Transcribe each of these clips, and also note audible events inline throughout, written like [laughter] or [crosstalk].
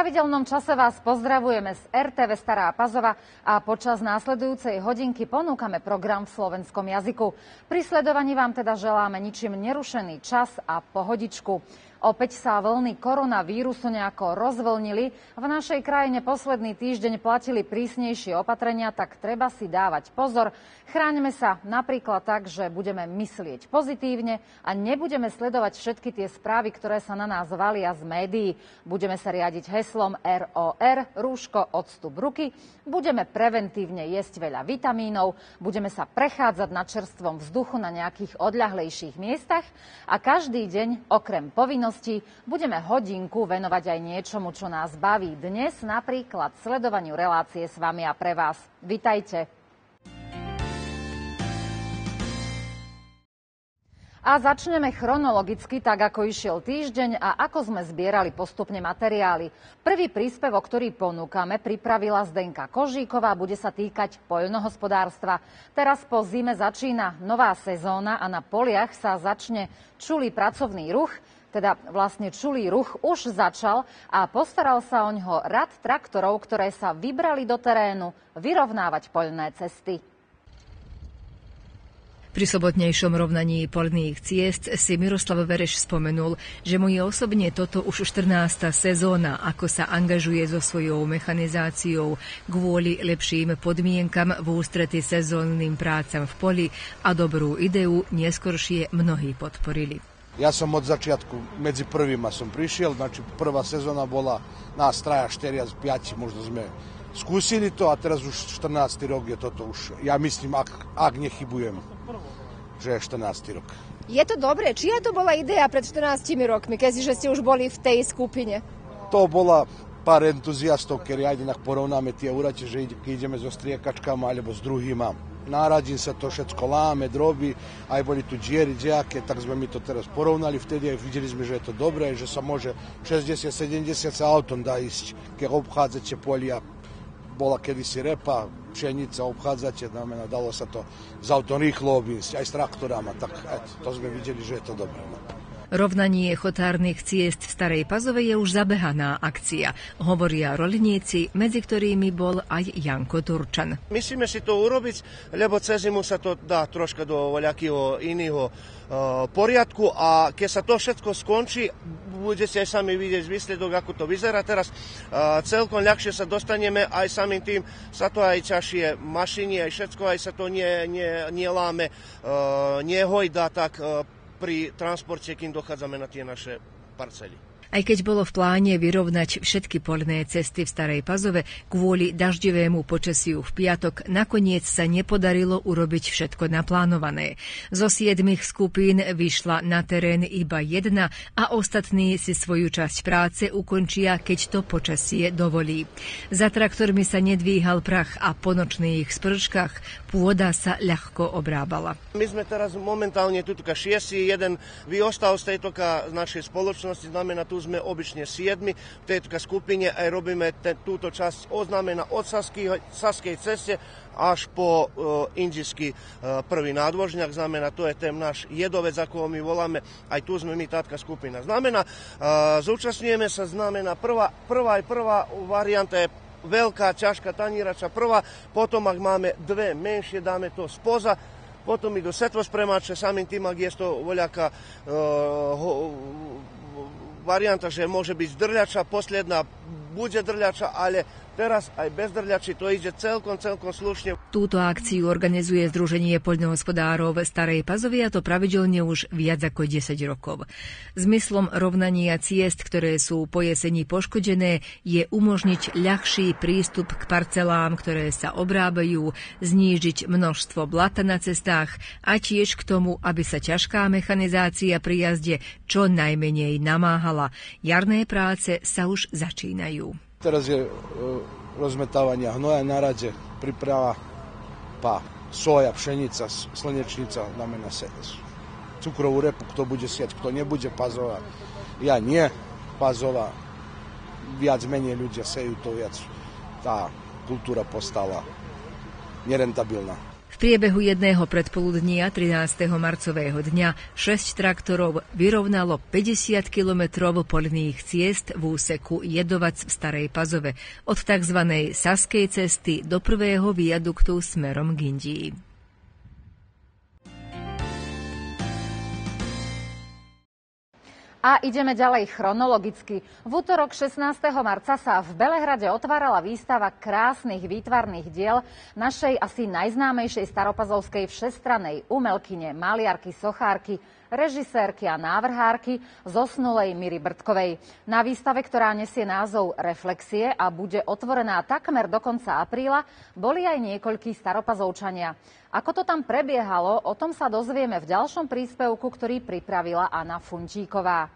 pravidelnom čase vás pozdravujeme z RTV Stará Pazova a počas následujúcej hodinky ponúkame program v slovenskom jazyku. Pri sledovaní vám teda želáme ničím nerušený čas a pohodičku. Opäť sa vlny koronavírusu nejako rozvlnili. V našej krajine posledný týždeň platili prísnejšie opatrenia, tak treba si dávať pozor. Chráňme sa napríklad tak, že budeme myslieť pozitívne a nebudeme sledovať všetky tie správy, ktoré sa na nás valia z médií. Budeme sa riadiť heslom ROR, rúško, odstup ruky. Budeme preventívne jesť veľa vitamínov. Budeme sa prechádzať na čerstvom vzduchu na nejakých odľahlejších miestach a každý deň okrem povinnosti verejnosti budeme hodinku venovať aj niečomu, čo nás baví. Dnes napríklad sledovaniu relácie s vami a pre vás. Vitajte. A začneme chronologicky, tak ako išiel týždeň a ako sme zbierali postupne materiály. Prvý príspevok, ktorý ponúkame, pripravila Zdenka Kožíková, bude sa týkať poľnohospodárstva. Teraz po zime začína nová sezóna a na poliach sa začne čulý pracovný ruch teda vlastne čulý ruch, už začal a postaral sa o ňo rad traktorov, ktoré sa vybrali do terénu vyrovnávať poľné cesty. Pri sobotnejšom rovnaní polných ciest si Miroslav Vereš spomenul, že mu je osobne toto už 14. sezóna, ako sa angažuje so svojou mechanizáciou kvôli lepším podmienkam v ústrety sezónnym prácam v poli a dobrú ideu neskoršie mnohí podporili. Ja som od začiatku, medzi prvýma som prišiel, znači prvá sezóna bola na straja 4 z 5, možno sme skúsili to a teraz už 14. rok je toto už, ja myslím, ak, ak nechybujem, že je 14. rok. Je to dobré? čia to bola ideja pred 14 rokmi, keď že ste už boli v tej skupine? To bola par entuziastov ker aj inak porovnáme tie úrate, že ideme so striekačkami alebo s druhýma náradím sa to všetko láme, drobí, aj boli tu diery, džiake, tak sme mi to teraz porovnali vtedy a videli sme, že je to dobré, že sa môže 60-70 sa autom dá ísť, keď obchádzate polia, bola kedysi repa, pšenica, obchádzate, znamená, dalo sa to s autom rýchlo obísť, aj s traktorama, tak et, to sme videli, že je to dobré. No. Rovnanie chotárnych ciest v Starej Pazove je už zabehaná akcia, hovoria rolníci, medzi ktorými bol aj Janko Turčan. Myslíme si to urobiť, lebo cez zimu sa to dá troška do voľakého iného e, poriadku a keď sa to všetko skončí, budete aj sami vidieť výsledok, ako to vyzerá teraz. E, celkom ľahšie sa dostaneme aj samým tým, sa to aj ťažšie mašiny, aj všetko, aj sa to nie, nie, nie láme, e, nehojda, tak pri transporte, kým dochádzame na tie naše parcely. Aj keď bolo v pláne vyrovnať všetky polné cesty v Starej Pazove, kvôli daždivému počasiu v piatok nakoniec sa nepodarilo urobiť všetko naplánované. Zo siedmých skupín vyšla na terén iba jedna a ostatní si svoju časť práce ukončia, keď to počasie dovolí. Za traktormi sa nedvíhal prach a po nočných sprškách pôda sa ľahko obrábala. My sme teraz momentálne tu šiesti, jeden vyostal z tejto našej spoločnosti, znamená tu sme obyčne siedmi v tejto skupine a robíme te, túto časť oznámena od Saskej, Saskej ceste až po uh, indijský uh, e, prvi nadvožnjak, znamena to je tem naš jedovec ako koho mi volame, a i tu sme mi tatka skupina. Znamena, uh, e, zaučasnijeme sa znamena prva, prva i prva varijanta je velika, čaška tanjirača prva, potom ak máme dve menšie, dáme to spoza, potom i do setvo spremače, samim tim ak je to voljaka uh, varianta, že môže byť drľača, posledná bude drľača, ale teraz aj bezdrľači, to ide celkom, celkom slušne. Túto akciu organizuje Združenie poľnohospodárov Starej pazovi a to pravidelne už viac ako 10 rokov. Zmyslom rovnania ciest, ktoré sú po jeseni poškodené, je umožniť ľahší prístup k parcelám, ktoré sa obrábajú, znížiť množstvo blata na cestách a tiež k tomu, aby sa ťažká mechanizácia pri jazde čo najmenej namáhala. Jarné práce sa už začínajú. Teraz je e, rozmetávania hnoja na rade, priprava, pa soja, pšenica, slnečnica na mene sedeš. Cukrovu repu, kto bude sjeti, kto ne bude pazova. Ja nije pazova, viac menje ljudi seju, to viac ta kultura postala nerentabilna priebehu jedného predpoludnia 13. marcového dňa 6 traktorov vyrovnalo 50 kilometrov poľných ciest v úseku Jedovac v Starej Pazove od tzv. Saskej cesty do prvého viaduktu smerom Gindii. A ideme ďalej chronologicky. V útorok 16. marca sa v Belehrade otvárala výstava krásnych výtvarných diel našej asi najznámejšej staropazovskej všestranej umelkyne, maliarky, sochárky režisérky a návrhárky zosnulej Miry Brdkovej. Na výstave, ktorá nesie názov Reflexie a bude otvorená takmer do konca apríla, boli aj niekoľkí staropazovčania. Ako to tam prebiehalo, o tom sa dozvieme v ďalšom príspevku, ktorý pripravila Anna Funčíková.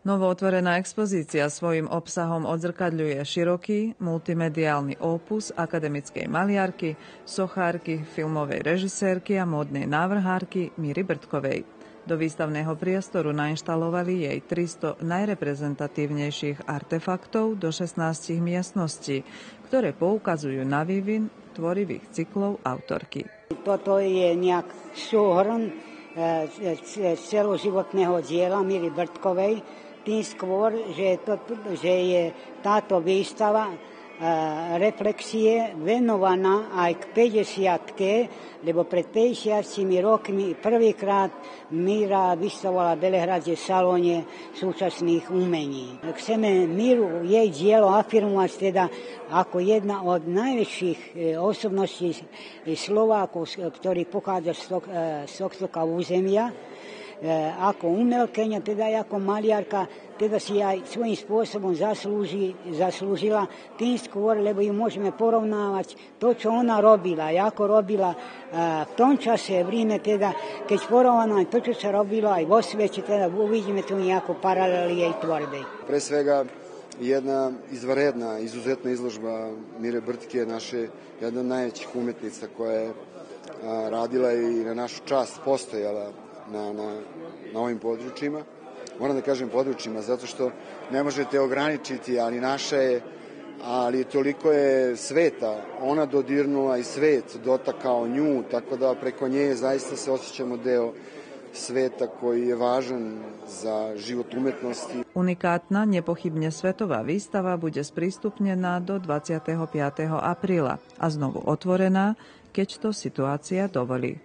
Novootvorená expozícia svojim obsahom odzrkadľuje široký multimediálny opus akademickej maliarky, sochárky, filmovej režisérky a módnej návrhárky Míry Brdkovej. Do výstavného priestoru nainštalovali jej 300 najreprezentatívnejších artefaktov do 16 miestností, ktoré poukazujú na vývin tvorivých cyklov autorky. Toto je nejak súhrn eh, celoživotného diela Mili Brtkovej, tým skôr, že, to, že je táto výstava reflexie venovaná aj k 50 lebo pred 50 rokmi prvýkrát Míra vystavovala v Belehrade salóne súčasných umení. Chceme Míru jej dielo afirmovať teda ako jedna od najväčších e, osobností Slovákov, ktorý pochádza z tohto e, územia Eh, ako umelkenja, te da ako malijarka, te si ja svojim sposobom zaslužila ti skor, lebo ju možeme porovnavati, to čo ona robila, jako robila, a, eh, se tom čase vrime, te da, porovana, to će se robila i vo će, te da uvidimo tu jako paralelije i tvorbe. Pre svega, jedna izvaredna, izuzetna izložba Mire Brtke, naše jedna od najvećih umetnica koja je eh, radila i na našu čast postojala na, ovim područjima. Moram da kažem područjima, zato što ne možete ograničiti, ali naša je, ali toliko je sveta, ona dodirnula i svet, dotakao nju, tako da preko nje zaista se osjećamo deo sveta koji je važan za život umetnosti. Unikatna, njepohibnje svetova vistava bude spristupnjena do 25. aprila, a znovu otvorena, keć to situacija dovoli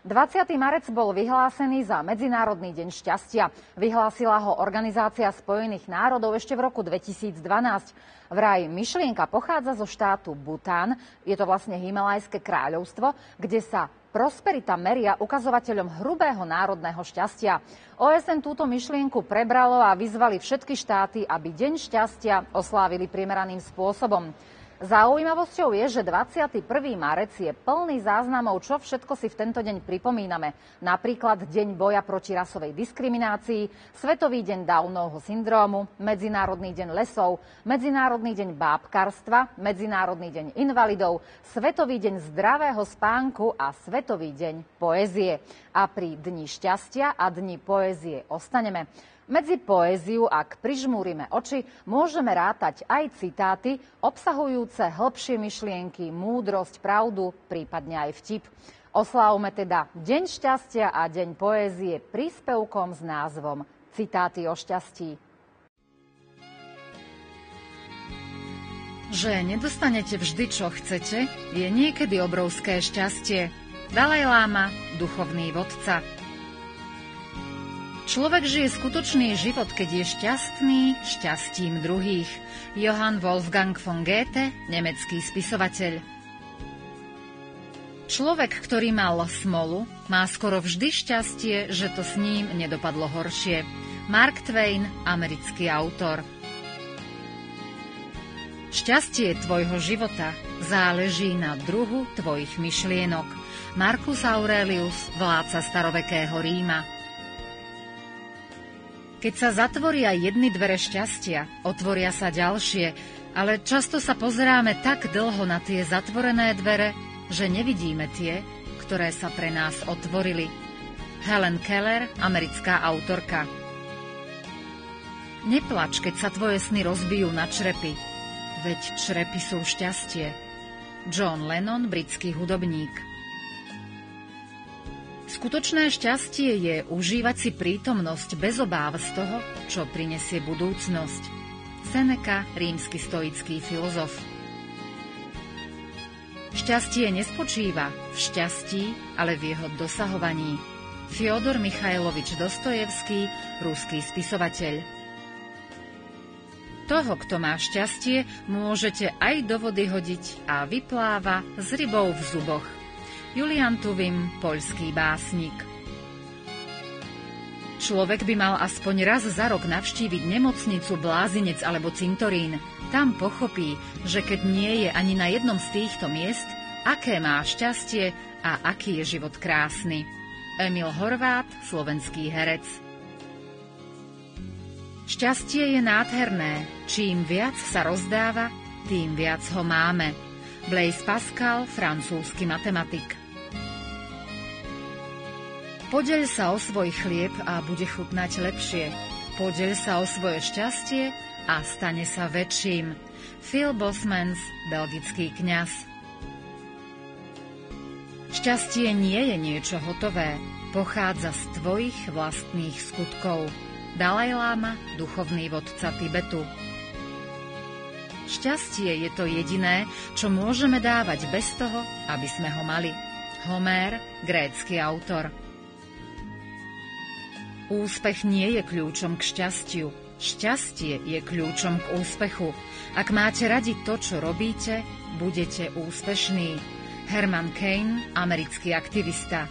20. marec bol vyhlásený za Medzinárodný deň šťastia. Vyhlásila ho Organizácia spojených národov ešte v roku 2012. Vraj myšlienka pochádza zo štátu Bután, je to vlastne Himalajské kráľovstvo, kde sa prosperita meria ukazovateľom hrubého národného šťastia. OSN túto myšlienku prebralo a vyzvali všetky štáty, aby Deň šťastia oslávili primeraným spôsobom. Zaujímavosťou je, že 21. marec je plný záznamov, čo všetko si v tento deň pripomíname. Napríklad Deň boja proti rasovej diskriminácii, Svetový deň Downovho syndrómu, Medzinárodný deň lesov, Medzinárodný deň bábkarstva, Medzinárodný deň invalidov, Svetový deň zdravého spánku a Svetový deň poézie. A pri Dni šťastia a Dni poézie ostaneme. Medzi poéziu, ak prižmúrime oči, môžeme rátať aj citáty obsahujúce hĺbšie myšlienky, múdrosť, pravdu, prípadne aj vtip. Oslávme teda Deň šťastia a Deň poézie príspevkom s názvom Citáty o šťastí. Že nedostanete vždy, čo chcete, je niekedy obrovské šťastie. Dalaj Lama, duchovný vodca. Človek žije skutočný život, keď je šťastný šťastím druhých. Johann Wolfgang von Goethe, nemecký spisovateľ. Človek, ktorý mal smolu, má skoro vždy šťastie, že to s ním nedopadlo horšie. Mark Twain, americký autor. Šťastie tvojho života záleží na druhu tvojich myšlienok. Marcus Aurelius, vládca starovekého Ríma. Keď sa zatvoria jedny dvere šťastia, otvoria sa ďalšie, ale často sa pozeráme tak dlho na tie zatvorené dvere, že nevidíme tie, ktoré sa pre nás otvorili. Helen Keller, americká autorka. Neplač, keď sa tvoje sny rozbijú na črepy. Veď črepy sú šťastie. John Lennon, britský hudobník. Skutočné šťastie je užívať si prítomnosť bez obáv z toho, čo prinesie budúcnosť. Seneca, rímsky stoický filozof. Šťastie nespočíva v šťastí, ale v jeho dosahovaní. Fyodor Michajlovič Dostojevský, ruský spisovateľ. Toho, kto má šťastie, môžete aj do vody hodiť a vypláva s rybou v zuboch. Julian Tuvim, poľský básnik. Človek by mal aspoň raz za rok navštíviť nemocnicu, blázinec alebo cintorín. Tam pochopí, že keď nie je ani na jednom z týchto miest, aké má šťastie a aký je život krásny. Emil Horvát, slovenský herec. Šťastie je nádherné. Čím viac sa rozdáva, tým viac ho máme. Blaise Pascal, francúzsky matematik. Podeľ sa o svoj chlieb a bude chutnať lepšie. Podeľ sa o svoje šťastie a stane sa väčším. Phil Bosmans, belgický kňaz. Šťastie nie je niečo hotové, pochádza z tvojich vlastných skutkov. Dalaj Lama, duchovný vodca Tibetu. Šťastie je to jediné, čo môžeme dávať bez toho, aby sme ho mali. Homer, grécky autor. Úspech nie je kľúčom k šťastiu. Šťastie je kľúčom k úspechu. Ak máte radi to, čo robíte, budete úspešní. Herman Kane, americký aktivista.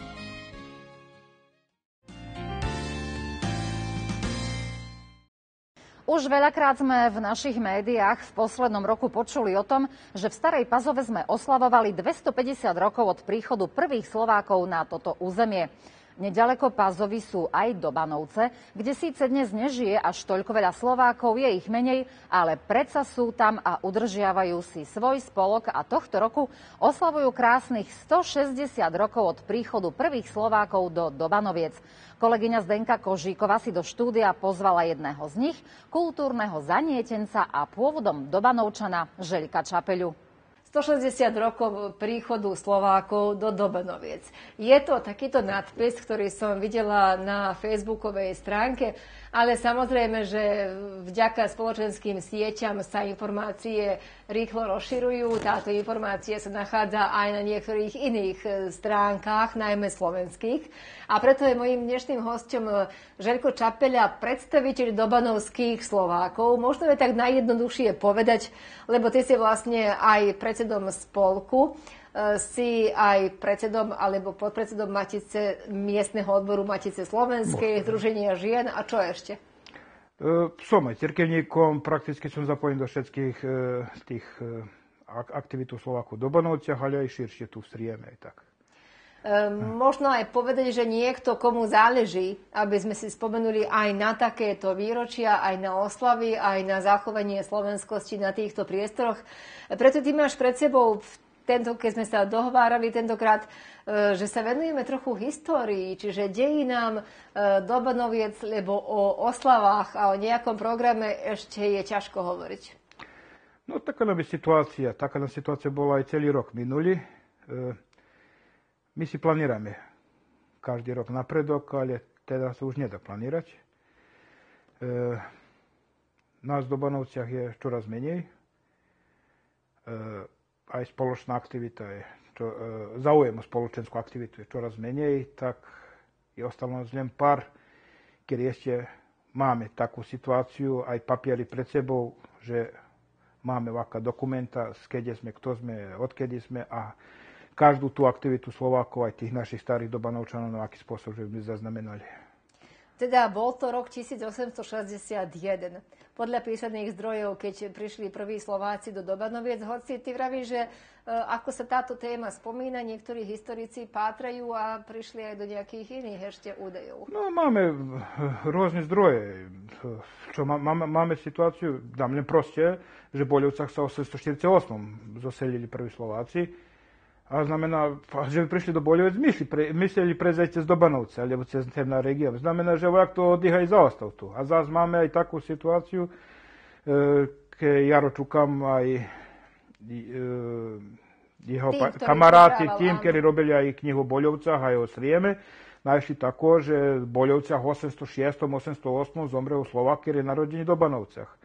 Už veľakrát sme v našich médiách v poslednom roku počuli o tom, že v Starej Pazove sme oslavovali 250 rokov od príchodu prvých Slovákov na toto územie. Nedaleko Pázovy sú aj Dobanovce, kde síce dnes nežije až toľko veľa Slovákov, je ich menej, ale predsa sú tam a udržiavajú si svoj spolok a tohto roku oslavujú krásnych 160 rokov od príchodu prvých Slovákov do Dobanoviec. Kolegyňa Zdenka Kožíková si do štúdia pozvala jedného z nich, kultúrneho zanietenca a pôvodom Dobanovčana želika Čapeľu. 160 rokov príchodu Slovákov do Dobanoviec. Je to takýto nadpis, ktorý som videla na facebookovej stránke ale samozrejme, že vďaka spoločenským sieťam sa informácie rýchlo rozširujú. Táto informácia sa nachádza aj na niektorých iných e, stránkach, najmä slovenských. A preto je mojim dnešným hostom e, Želko Čapeľa, predstaviteľ dobanovských Slovákov. Možno je tak najjednoduchšie povedať, lebo ty si vlastne aj predsedom spolku. Eh, si aj predsedom alebo podpredsedom Matice, miestneho odboru Matice Slovenskej, Boh. Združenia žien a čo ešte? Eh, som aj cirkevníkom, prakticky som zapojený do všetkých eh, tých aktivít Slovákov do Banovcia, ale aj širšie tu v Srieme. Aj Tak. Možno aj povedať, že niekto, komu záleží, aby sme si spomenuli aj na takéto výročia, aj na oslavy, aj na zachovanie slovenskosti na týchto priestoroch. Preto ty máš pred sebou v tento, keď sme sa dohovárali tentokrát, e, že sa venujeme trochu histórii, čiže nám e, Dobanoviec, lebo o oslavách a o nejakom programe ešte je ťažko hovoriť. No taká nám je situácia. Taká nám situácia bola aj celý rok minulý. E, my si planírame každý rok napredok, ale teda sa už nedá planírať. E, nás v Dobanovciach je čoraz menej. E, aj spoločná aktivita je, čo, e, záujem o spoločenskú aktivitu je čoraz menej, tak je ostalo len pár, keď ešte máme takú situáciu, aj papiery pred sebou, že máme vaká dokumenta, kedy sme, kto sme, odkedy sme a každú tú aktivitu Slovákov, aj tých našich starých dobanovčanov, na no aký spôsob, že by sme zaznamenali. Teda bol to rok 1861. Podľa písaných zdrojov, keď prišli prví Slováci do Dobanoviec, hoci ty vravíš, že e, ako sa táto téma spomína, niektorí historici pátrajú a prišli aj do nejakých iných ešte údejov. No, máme rôzne zdroje. Čo máme, máme situáciu, dám len proste, že v Boljevcach sa v 1848 zaselili prví Slováci, a znamená, že by prišli do Boljovec myšli, pre, mysleli prejsť cez Dobanovce alebo cez ten región. Znamená, že vojak to odíha i zaostav tu. A zás máme aj takú situáciu, e, ke Jaro Čukam aj e, jeho tým, kamaráti, tým, ktorí robili aj knihu Boľovca, aj o Srijeme, našli tako, že v 806-808 zomrel Slovak, ktorý je narodený v Dobanovcach.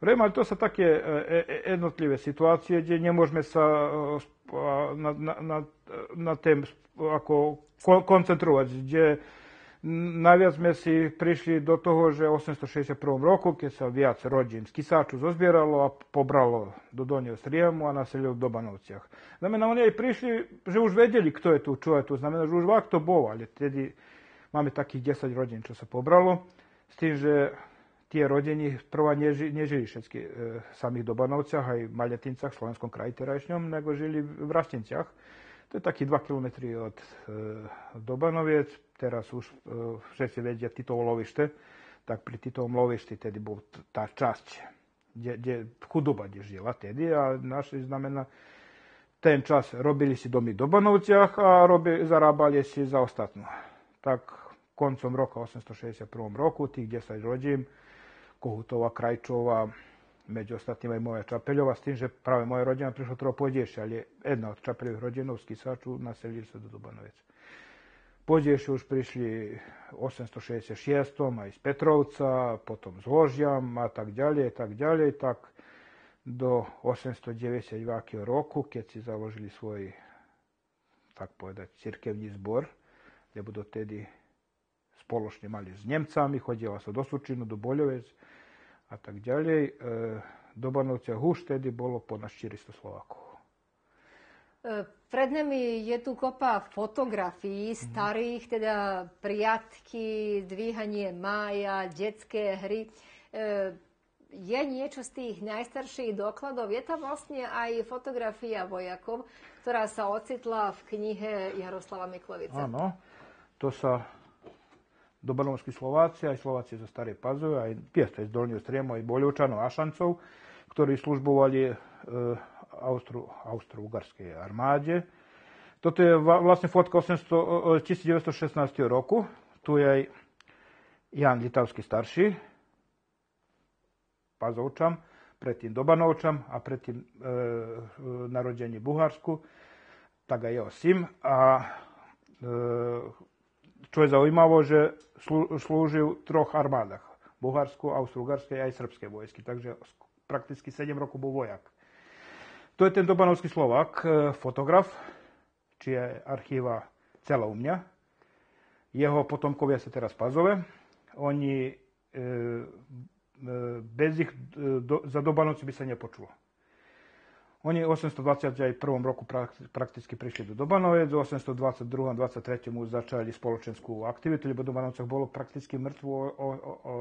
Vrem, ale to sa také e, e, e, jednotlivé situácie, kde nemôžeme sa na, na, na, na tém ako koncentrovať, kde najviac sme si prišli do toho, že v 861 roku, keď sa viac rodín z Kisaču zozbieralo a pobralo do Donio Srijemu a naselilo v Dobanovciach. Znamená, oni aj prišli, že už vedeli, kto je tu, čo je tu. Znamená, že už vak to bol, ale tedy máme takých 10 rodín, čo sa pobralo. S tým, že tie rodiny prvá neži, nežili všetky e, samých Dobanovcach, aj v Maletincach, v Slovenskom kraji terajšňom, nego žili v Rastinciach. To je taký 2 km od e, Dobanoviec, teraz už e, všetci vedia Titovo lovište, tak pri Titovom lovišti tedy bol tá časť, kde, kde chudoba kde žila tedy a naši znamená ten čas robili si domy v Dobanovciach a robi, zarábali si za ostatnú. Tak koncom roka 861. roku, tých 10 sad Kohutov a Krajčov a među ostatnima i moja Čapeljova, s tim že prave moja rodina prišla tropođeše, ali je jedna od Čapeljevih rodinovskih saču naselili se do Dubanoveca. Pođe už prišli 866. a iz Petrovca, potom z Ložjam, a tak dalje, tak dalje, tak do 892. roku, kad si založili svoj, tak povedati, cirkevni zbor, gdje budu tedi spoločne mali s Nemcami, chodila sa do Sučinu, do Boljovec a tak ďalej. E, do Banovca už tedy bolo ponad 400 Slovakov. E, pred nami je tu kopa fotografií mhm. starých, teda prijatky, dvíhanie mája, detské hry. E, je niečo z tých najstarších dokladov? Je tam vlastne aj fotografia vojakov, ktorá sa ocitla v knihe Jaroslava Miklovica. Áno, to sa do Brnovských Slováci, aj Slováci zo Starej Pazove, aj tiež z Dolného Striemu, aj Boľovčanov, Ašancov, ktorí službovali e, Austro, austro-ugarskej armáde. Toto je vlastne fotka 800, 1916 roku. Tu je aj Jan Litavský starší, Pazovčan, predtým Dobanovčan a predtým e, narodení Buharsku, tak aj jeho sim. A e, čo je zaujímavé, že slúžil v troch armádach. Bulharsku, Austro-Ugarskej aj srbskej vojsky. Takže prakticky 7 rokov bol vojak. To je tento panovský Slovak, e, fotograf, či je archíva celá u mňa. Jeho potomkovia sa teraz pazove. Oni e, e, bez ich e, do, za dobanoci by sa nepočulo. Oni 821. roku prakticky prišli do Dobanovec, v 822. 23. už začali spoločenskú aktivitu, lebo Dobanovcoch bolo prakticky mŕtvo o, o, o,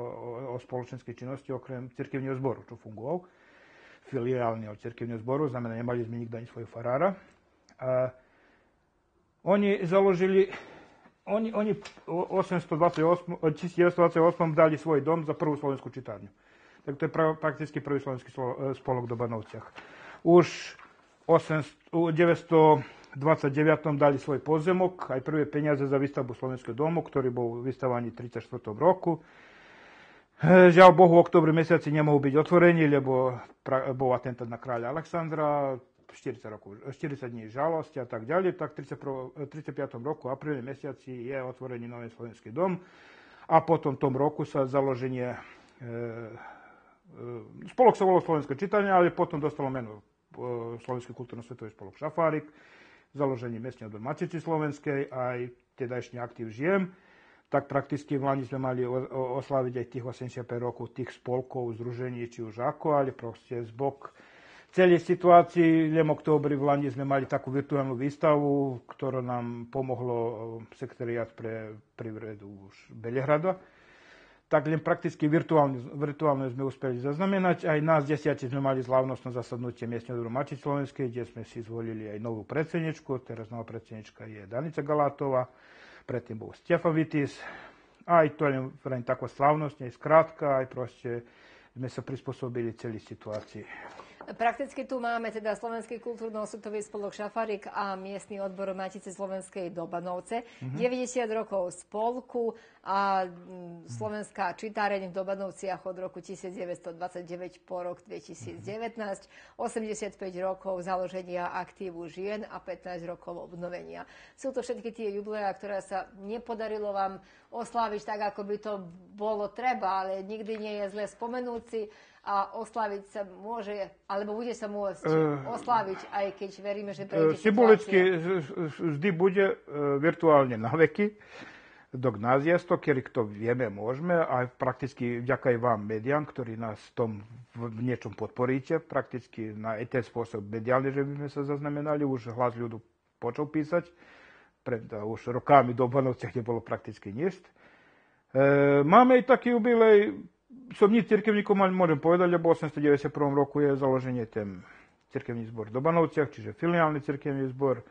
o spoločenskej činnosti okrem cirkevného zboru, čo fungoval filiálne od cirkevného zboru, znamená, nemali sme nikdy ani svojho farára. A oni založili, oni, oni 828, 1928 dali svoj dom za prvú slovenskú čitárňu. Tak to je pra, prakticky prvý slovenský spolok v Dobanovciach už 929 dali svoj pozemok, aj prvé peniaze za výstavbu Slovenského domu, ktorý bol vystavaný v 34. roku. E, žiaľ Bohu, v oktobri mesiaci nemohol byť otvorený, lebo bol atentát na kráľa Aleksandra, 40, rokov, 40 dní žalosti a tak ďalej, tak v 35. E, roku, apríli mesiaci, je otvorený nový slovenský dom a potom v tom roku sa založenie e, e, spolok sa volalo Slovenské čítanie, ale potom dostalo meno Slovenskej kultúrno-svetovej spolok Šafárik, založenie miestne odbor Matici Slovenskej, aj teda ešte aktív žijem, tak prakticky v Lani sme mali oslaviť aj tých 85 rokov tých spolkov, združení, či už ako, ale proste zbok celej situácii. Len oktobri v Lani sme mali takú virtuálnu výstavu, ktorú nám pomohlo eh, sekretariat pre privredu už Belehrada Dakle, praktički virtualno sme uspeli zaznamenati, a i nas djesjaci sme mali slavnostno zasadnuće mjesne Mači slovenske, gdje sme si izvolili i novu predsjedničku, teraz nova predsjednička je Danica Galatova, pretim bol Stefan Vitis, a i to je tako slavnostnje i skratka, i prošće sme se prisposobili cijeli situaciji. Prakticky tu máme teda Slovenský kultúrno osutový spolok Šafarik a miestny odbor Matice Slovenskej do Banovce. Mm-hmm. 90 rokov spolku a mm, Slovenská čitáreň v Dobanovciach od roku 1929 po rok 2019, 85 rokov založenia aktívu žien a 15 rokov obnovenia. Sú to všetky tie jubileá, ktoré sa nepodarilo vám osláviť tak, ako by to bolo treba, ale nikdy nie je zle spomenúci a oslaviť sa môže, alebo bude sa môcť eh, oslaviť, aj keď veríme, že eh, prejde situácia. Symbolicky vždy bude eh, virtuálne na veky. Do gnáziasto, kedy to vieme, môžeme, a prakticky vďaka aj vám, mediám, ktorí nás v tom v niečom podporíte, prakticky na ten spôsob mediálne, že by sme sa zaznamenali, už hlas ľudu počal písať, pred už rokami do Banovciach nebolo prakticky nič. E, máme i taký jubilej som cirkevníkom, церковником môžem povedať, lebo v 1891 roku je založenie ten cirkevný zbor v Dobanovciach, čiže filiálny cirkevný zbor.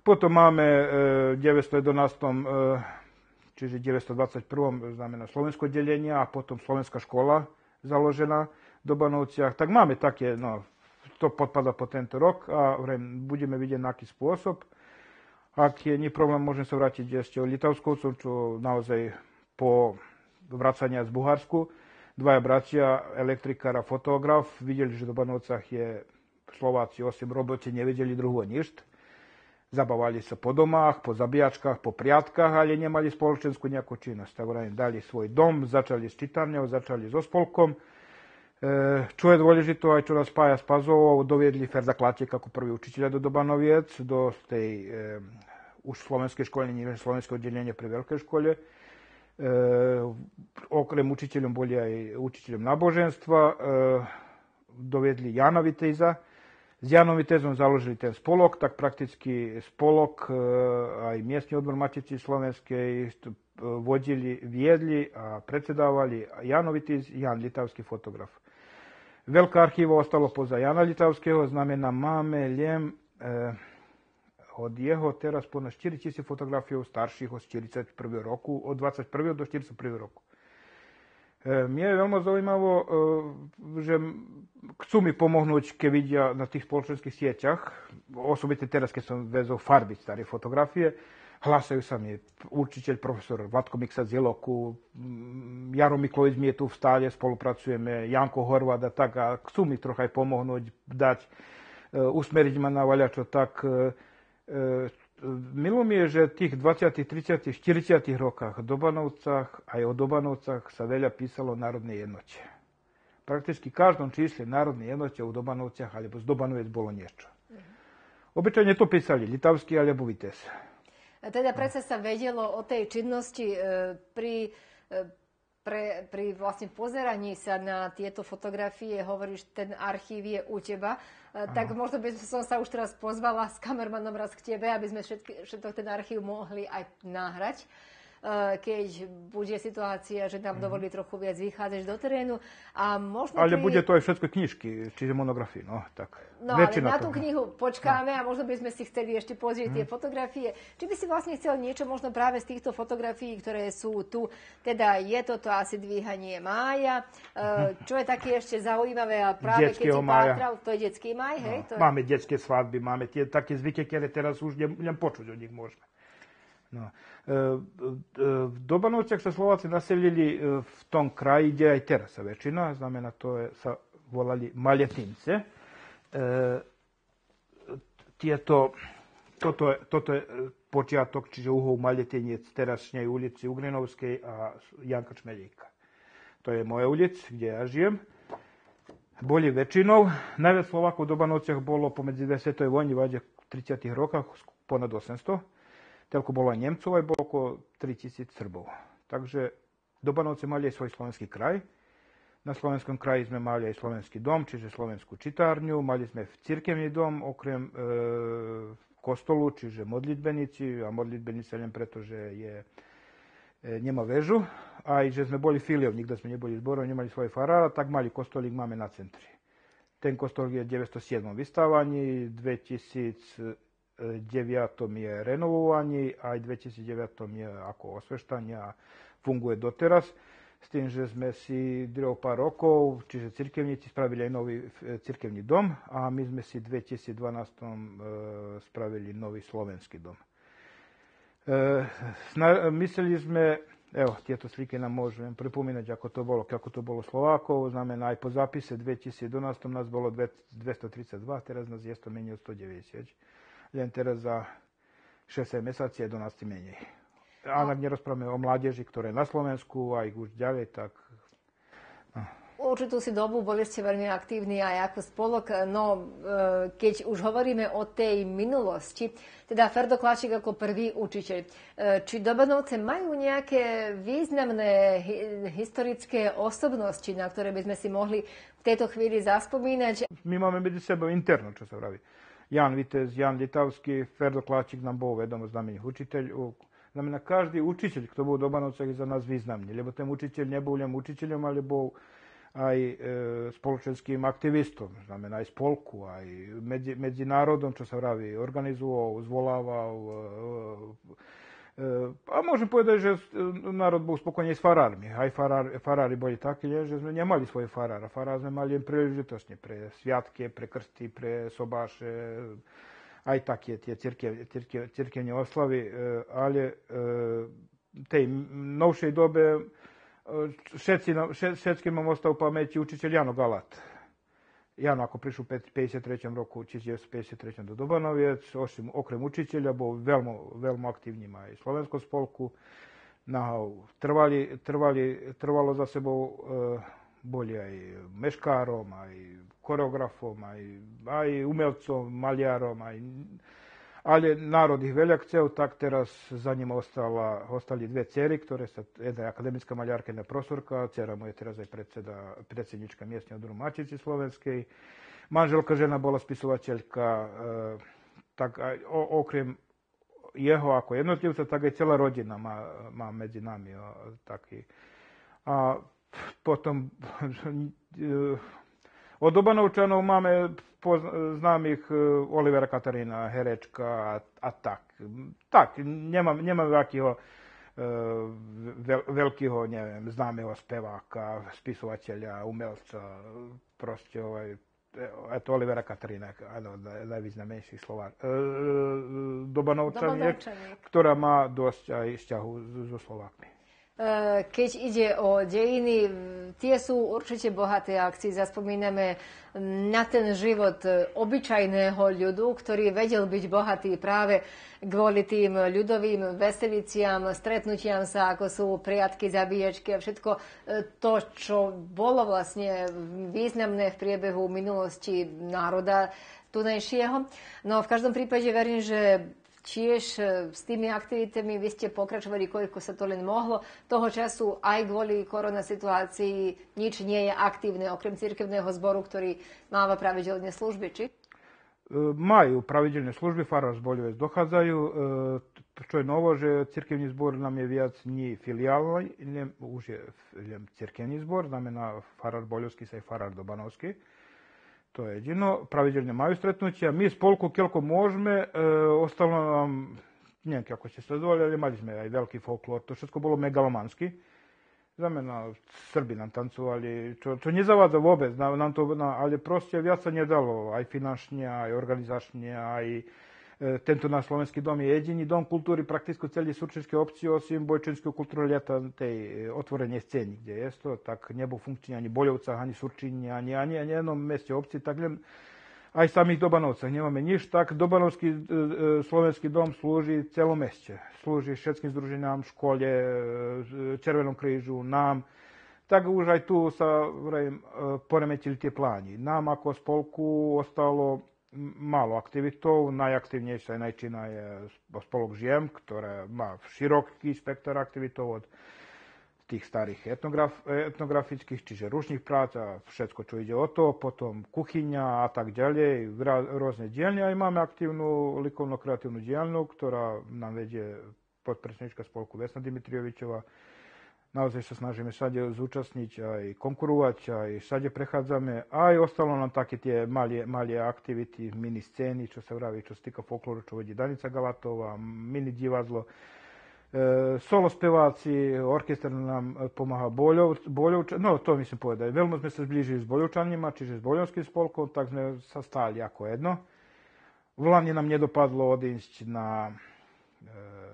Potom máme v e, 911, e, čiže 921, e, znamená Slovensko delenie a potom Slovenská škola založená v Dobanovciach. Tak máme také, no, to podpada po tento rok a vrem, budeme vidieť, na aký spôsob. Ak je nie problém, môžem sa vrátiť ešte o Litavskovcom, čo naozaj po vracania z Buharsku dvaja braća, a fotograf, videli, že do Banovcah je Slováci, osim roboci nevedeli druhého drugo ništa. Zabavali sa po domách, po zabijačkah, po priatkách, ali nemali spoločenskú nejakú činnosť. Tak da dali svoj dom, začali s čitanjem, začali so spolkom. E, čuje dvoliži aj čo nás spája s Pazovou, dovedli Ferda Klatek ako prvi učiteľ do Dobanoviec, do tej e, už slovenske škole, nije slovenske oddelenie pri veľkej škole. E, okrem učiteljom bolja i učiteljom naboženstva, e, dovedli Janoviteza, s Janovitezom založili ten spolok, tak praktički spolok, e, a i mjesni odbor Matici Slovenske vodili, vjedli, a predsedavali Jan Litavski fotograf. Velika arhiva ostalo poza Jana Litavského, znamena Mame, Ljem, Od jeho teraz ponad 4000 fotografiów starších od 41 roku, od 21 do 41 roku. E, mne je veľmi zaujímavo, e, že chcú mi pomohnúť, keď vidia na tých spoločenských sieťach, osobite teraz, keď som vezol farby staré fotografie, hlasajú sa mi učiteľ, profesor Vatko Miksa z Jeloku, Jaro Miklović mi je tu v stále, spolupracujeme, Janko Horvát a tak a chcú mi trocha aj pomohnúť, dať, e, usmeriť ma na valiačo, tak E, Milo mi je, že v tých 20., 30., 40. rokách v Dobanovcach aj o Dobanovcach sa veľa písalo o národnej jednote. Prakticky v každom čísle národnej jednote u Dobanovcach alebo z Dobanovec bolo niečo. Mhm. Obyčajne to písali Litavský alebo Vites. Teda predsa sa vedelo o tej činnosti e, pri e, pre, pri vlastne pozeraní sa na tieto fotografie hovoríš, ten archív je u teba, ano. E, tak možno by som sa už teraz pozvala s kamermanom raz k tebe, aby sme všetky, všetko ten archív mohli aj nahrať. Eh, keď bude situácia, že nám mhm. dovolí trochu viac vychádzať do terénu. A možno ale pri... bude to aj všetko knižky, čiže monografie, no tak. No ale na tú knihu počkáme no. a možno by sme si chceli ešte pozrieť mm. tie mhm. fotografie. Či by si vlastne chcel niečo možno práve z týchto fotografií, ktoré sú tu, teda je toto asi dvíhanie mája. Eh, mhm. Čo je také ešte zaujímavé a práve Detského keď si pátral, to je detský maj, no. hej? To je... Máme detské svadby, máme tie také zvyky, ktoré teraz už nem, nem počuť o nich môžeme. No v Dobanovciach sa Slováci naselili e, v tom kraji kde aj teraz sa väčšina, znamená to je sa volali maljetince. E, tieto, toto, je, toto je e, počiatok, čiže uhov maljetinjec terašnjej ulici Ugrinovskej a Janka Čmelíka. To je moja ulic kde ja žijem. Boli väčšinou. Najviac Slovákov v Dobanovciach bolo pomedzi 10. vojni v 30. roka, ponad 800. Telko bolo aj Nemcov, aj bolo oko 3000 Srbov. Takže Dobanovci mali aj svoj slovenský kraj. Na slovenskom kraji sme mali aj slovenský dom, čiže slovenskú čitárňu, mali sme v cirkevný dom, okrem e, kostolu, čiže modlitbenici, a modlitbenica len preto, že je e, nema vežu, a i že sme boli filijov, nikda sme neboli boli zborov, nemali svoje farara, tak mali kostolik mame na centri. Ten kostol je 907. vystavanji, 2000 2009. je renovovanie, aj 2009. je ako osveštanie a funguje doteraz. S tým, že sme si druhou pár rokov, čiže cirkevníci spravili aj nový eh, cirkevný dom a my sme si v 2012. Eh, spravili nový slovenský dom. Eh, mysleli sme, evo, tieto slike nám môžem pripomínať, ako to bolo, ako to bolo Slovákov, znamená aj po zapise 2012 nás bolo 232, teraz nás je to menej 190 len teraz za 6 mesiacov je do nás menej. Ale ak nerozprávame o mládeži, ktoré na Slovensku a ich už ďalej, tak... No. Určitú si dobu boli ste veľmi aktívni aj ako spolok, no e, keď už hovoríme o tej minulosti, teda Ferdo Klačik ako prvý učiteľ, e, či Dobanovce majú nejaké významné historické osobnosti, na ktoré by sme si mohli v tejto chvíli zaspomínať? My máme medzi sebou interno, čo sa vraví. Jan Vitez, Jan Litavski, Ferdo Klačik nam bol vedom znamenih učitelj. U, znamená, každý učiteľ, kto bol do Banovcech, je za nás významný, lebo ten učitelj nebol len učiteľom, ale bol aj e, spoločenským aktivistom, znamená aj spolku, aj medzi, medzi národom, čo sa vraví, organizoval, zvolával, e, E, a môžem povedať, že e, národ bol spokojne s farármi. Aj farár, farári boli také, že sme nemali svoje farára. Farár sme mali len príležitostne pre sviatky, pre krsty, pre sobáše, aj také tie cirkevne oslavy. E, ale v tej novšej dobe všetkým nám ostal v pamäti učiteľ Jano Galat ja ako prišao u 53. roku, čiže je 53. do Dobanovec, osim okrem učitelja, bo veoma, veoma aktivnima i slovenskom spolku. Na, trvali, trvalo za sebo eh, bolje i meškarom, a i koreografom, i, umelcom, maljarom, i ale národ ich veľa chcel, tak teraz za ním ostala, ostali dve cery, ktoré sa, jedna je akademická maďarkina prosorka, dcera moja teraz je predseda, predsednička miestneho druhu Matici Slovenskej. Manželka žena bola spisovateľka, e, tak aj, o, okrem jeho ako jednotlivca, tak aj celá rodina má, má medzi nami o, taký. A potom [laughs] eh, od Obanovčanov máme známych e, Olivera Katarina, Herečka, a, a tak. Tak, nemám nema e, veľkého, neviem, známeho speváka, spisovateľa, umelca, proste ovaj, eto Olivera Katarina, áno, najvýznamnejší Slovák. E, Dobanovčaniek, ktorá má dosť aj šťahu so Slovákmi. Eh, keď ide o dejiny, tie sú určite bohaté, akcie. zaspomíname na ten život eh, obyčajného ľudu, ktorý vedel byť bohatý práve kvôli tým ľudovým veseliciam, stretnutiam sa, ako sú priatky, zabíjačky a všetko eh, to, čo bolo vlastne významné v priebehu minulosti národa tunejšieho. No v každom prípade verím, že tiež e, s tými aktivitami vy ste pokračovali, koľko sa to len mohlo. Toho času aj kvôli korona situácii nič nie je aktívne, okrem cirkevného zboru, ktorý máva pravidelné služby, či? E, majú pravidelné služby, fara Zboljovec dochádzajú. E, čo je novo, že cirkevni zbor nám je viac ni filiálny, už je cirkevni zbor, znamená Farar Boljovski sa aj Farar Dobanovski. To je jedino, pravidelno maju stretnuća. Mi s polku koliko e, ostalo nam, ne ako će sledovali, ale mali imali smo i veliki folklor, to všetko bilo megalomanski. Za Srbi nam tancovali, to, to nie zavadza vôbec, nám to, ale proste viac sa nedalo, aj finančne, aj organizačne, aj E, tento náš slovenský dom je jediný dom kultúry prakticky celé Surčinské obci, osim Bojčinského kultúry leta tej e, otvorenej scény, kde je to, tak nebol funkčný ani Boľovcach, ani Surčine, ani, ani, ani jednom meste obci, tak len aj samých Dobanovcach nemáme nič, tak Dobanovský e, e, slovenský dom slúži celom meste. Slúži všetkým združenám, škole, e, Červenom krížu, nám. Tak už aj tu sa vrajím, poremetili tie plány. Nám ako spolku ostalo málo aktivitov. Najaktívnejšia najčina je spolok žiem, ktoré má široký spekter aktivitov od tých starých etnograf, etnografických, čiže ručných prác a všetko, čo ide o to, potom kuchyňa a tak ďalej, rôzne dielne. Aj máme aktívnu likovno-kreatívnu dielnu, ktorá nám vedie podpresnička spolku Vesna Dimitriovičova, naozaj sa sad je i aj i aj všade a Aj ostalo nam také tie malje malje aktiviti, mini sceni čo se pravi čo stika týka folklóru, čo vedie Danica Galatova, mini divazlo, E, solo nam orkestar nam no to mislim povedať, veoma smo se zbližili s boljovčanima, čiže s boljovskim spolkom, tak smo sa stali jako jedno. Vlani nam nedopadlo odinšć na e,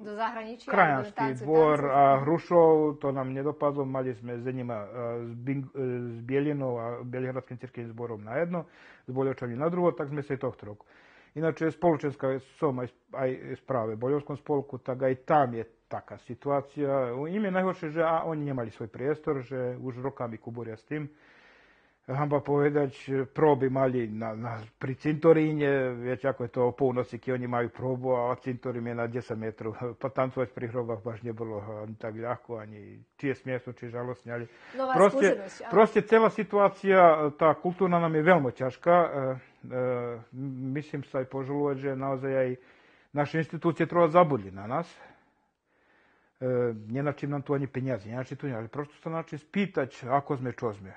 do zahraničia? Krajanský dvor tancu. a Hrušov, to nám nedopadlo. Mali sme s nimi s, Bing, e, s Bielinou a Bielihradským cirkevným zborom na jedno, s Boľočami na druhé, tak sme si tohto roku. Ináč spoločenská som aj, aj správe Boľovskom spolku, tak aj tam je taká situácia. Im je najhoršie, že a oni nemali svoj priestor, že už rokami kuboria s tým hamba povedać, probi mali na, na, pri cintorinje, već ako je to polnosik i oni imaju probu, a cintorin je na 10 metru. [laughs] Pa tancovać pri hrobah baš nije bilo tak ljako, ani čije smjesno, čije žalostnje. Ali Nova proste, proste cela situacija, ta kulturna nam je veoma ťažká. E, e, mislim sa i požalovať, že naozaj aj naše institucije treba zabudli na nas. E, nie na čim nam tu ani penjazi, nie tu nie, ali prosto sa način spitać ako sme, čo sme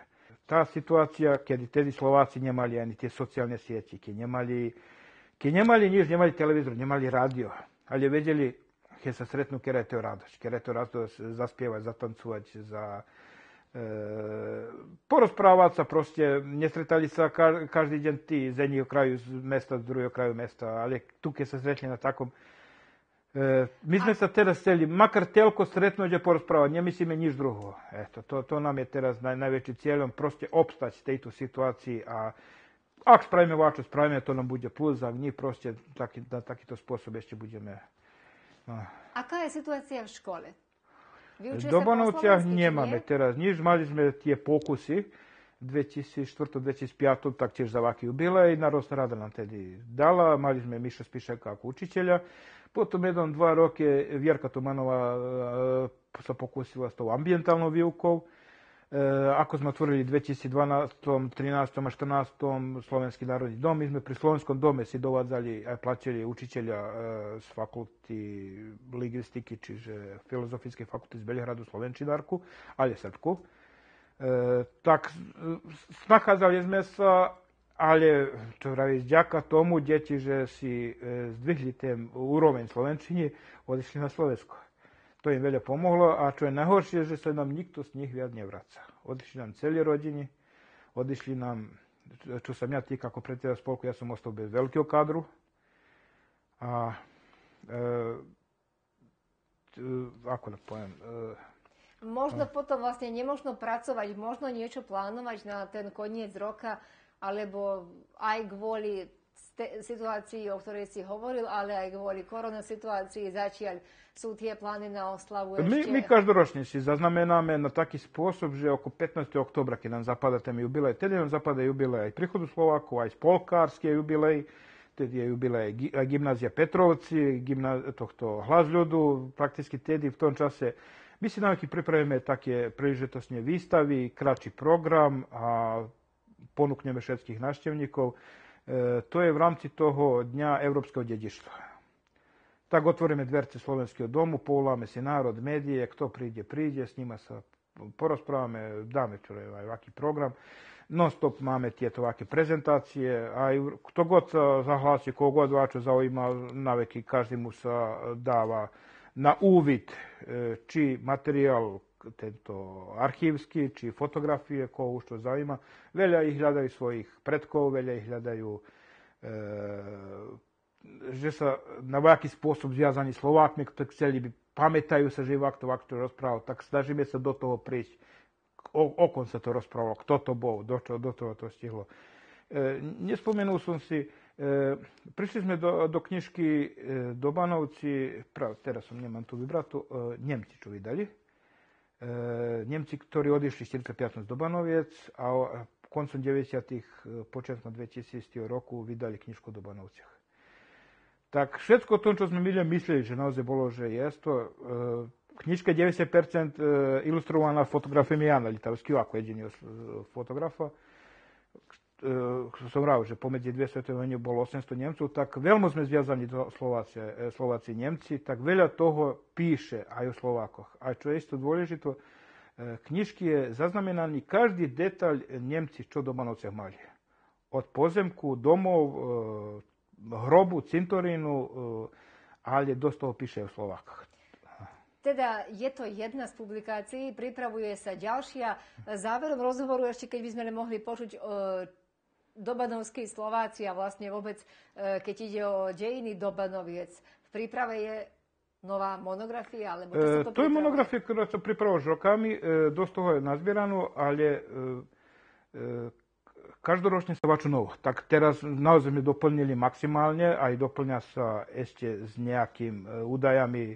tá situácia, kedy tedy Slováci nemali ani tie sociálne siete, keď nemali, keď nemali nič, nemali televízor, nemali rádio, ale vedeli, keď sa stretnú, keď je to radosť, keď to radosť zaspievať, zatancovať, za, e, porozprávať sa proste, nestretali sa každý deň tí z jedného kraju z mesta, z druhého kraju mesta, ale tu, keď sa stretli na takom, E, my sme sa teraz chceli makar telko stretnúť a porozprávať, nemyslíme nič druhého. Eto, to, to nám je teraz naj, najväčším cieľom, proste obstať v tejto situácii a ak spravíme vačo, spravíme, to nám bude plus, ak nie, proste taký, na takýto spôsob ešte budeme. No. Aká je situácia v škole? Vyučuje Dobanovciach nemáme teraz nič, mali sme tie pokusy, 2004-2005 taktiež za vaki jubilej, Narodna rada nam tedi dala, mali sme Miša Spišaka ako učitelja, Potom jedan, dva roke Vjerka Tomanova e, se pokusila s to ambientalnu e, Ako smo otvorili 2012, 13, 14, Slovenski narodni dom, izme pri Slovenskom dome si dolazali plaćali učitelja e, s fakulti lingvistiki, čiže filozofijski fakultet iz Beljahradu, Slovenčinarku, ali Srpku. Tak, nakazali sme sa ale to pravi, djaka tomu deti, že si e, zdvihli ten úroveň slovenčini, odišli na Slovensko. To im veľa pomohlo a čo je najhoršie, že sa nám nikto z nich viac nevráca. Odišli nam celé rodiny. odišli nam, čo sa ja týka ako predseda spolku, ja som ostal bez veľkého kadru, a e, ako poviem, e, Možno potom vlastne nemožno pracovať, možno niečo plánovať na ten koniec roka, alebo aj kvôli situácii, o ktorej si hovoril, ale aj kvôli korona situácii zatiaľ sú tie plány na oslavu ešte... My každoročne si zaznamenáme na taký spôsob, že oko 15. oktobra, keď nám zapadá ten jubilej, tedy nám zapadá jubilej aj príchodu Slovákov, aj spolkársky jubilej, tedy je jubilej eh, gymnázia Petrovci, gymnázia tohto hlas ľudu, prakticky tedy v tom čase my si navikli pripravíme také príležitostne výstavy, kratší program, a ponúkneme všetkých návštevníkov. E, to je v rámci toho Dňa Európskeho dedičstva. Tak otvoríme dverce Slovenského domu, povoláme si národ, medije, kto príde, príde, s njima sa porozprávame, dáme čo je aký program. Non stop máme tieto ovakve prezentacije, a kto god zahlasi, kogod vače zaujima, naveki každi mu sa dava na uvid čiji materijal, tento archívsky či fotografie koho už to zanima. Veľa ich hľadajú svojich predkov, veľa ich hľadajú, e, že sa na aký spôsob zviazaní Slovákmi, ktorí chceli by, pamätajú sa, že Ivak to Vaktor rozprával, tak snažíme sa do toho prísť. O, o kom sa to rozprávalo, kto to bol, do, čo, do toho to stihlo. E, nespomenul som si, e, prišli sme do, do knižky e, Dobanovci, prav, teraz som nemám tu vybrať, e, Nemci čo vydali, E, Njemci, ktorí odišli 45. do Dobanoviec a koncom 90. E, početkom 2000. roku vydali knižku o Dobanovciach. Tak všetko to, čo sme my mysleli, že naozaj bolo, že e, je to, knižka 90% ilustrovana fotografiami Jana Litavského, ako jediného fotografa, E, som rád, že pomedzi dve svetové vojny bolo 800 Nemcov, tak veľmi sme zviazaní do Slovácie, e, Slováci Nemci, tak veľa toho píše aj o Slovákoch. A čo je isto dôležité, e, knižky je zaznamenaný každý detaľ Nemci, čo do Manovciach mali. Od pozemku, domov, hrobu, cintorínu, ale dosť toho píše o Slovákoch. Teda je to jedna z publikácií, pripravuje sa ďalšia. Záverom rozhovoru ešte, keď by sme mohli počuť, Dobanovskí Slováci a vlastne vôbec, e, keď ide o dejiny Dobanoviec, v príprave je nová monografia? Alebo to, e, to, to je monografia, ktorá sa pripravila už rokami, e, dosť toho je nazbieranú, ale e, e, každoročne sa vaču novo. Tak teraz naozaj sme doplnili maximálne, aj doplňa sa ešte s nejakým e, údajami e,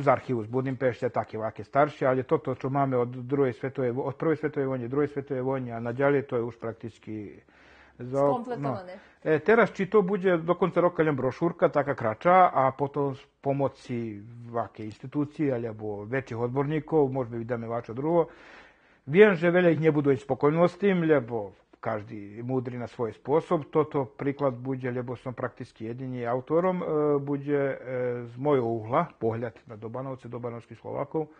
z archívu z Budimpešte, také aké staršie, ale toto, čo máme od, druhej svetovej, od prvej svetovej vojny, druhej svetovej vojny a naďalej, to je už prakticky za... Skompletovane. No. E, teraz či to bude do konca roka len brošúrka, taká krača, a potom s pomoci vake institúcii alebo väčších odborníkov, možno vydáme vačo druho. Viem, že veľa ich nebudú ísť spokojno s tým, lebo každý múdry na svoj spôsob. Toto príklad bude, lebo som prakticky jediný autorom, e, bude e, z mojho uhla, pohľad na Dobanovce, Dobanovských Slovákov,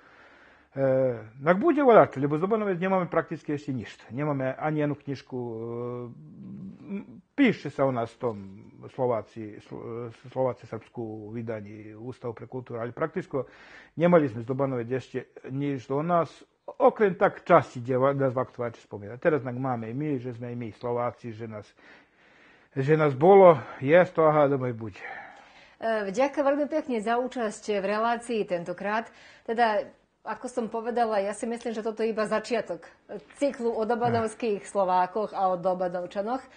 Eh, ak bude wolarczy lebo nie mamy nemáme prakticky ešte nič. Nemáme ani jednu jedną kniżku. Eh, Pisze się u nas to Slováci eh, srbskú vydaní Ústavu pre kultúru, ale prakticky nemali sme mieliśmy Zdobanowiec ešte nič do nás. Okrem tak czas idzie, nas aktualnie wspomina. Teraz máme i my, že sme i my Slováci, že nás, że nas bolo, jest to, aha, domaj bude. Vďaka veľmi pekne za účasť v relácii tentokrát. Teda ako som povedala, ja si myslím, že toto je iba začiatok cyklu o dobanovských Slovákoch a o dobanovčanoch. E,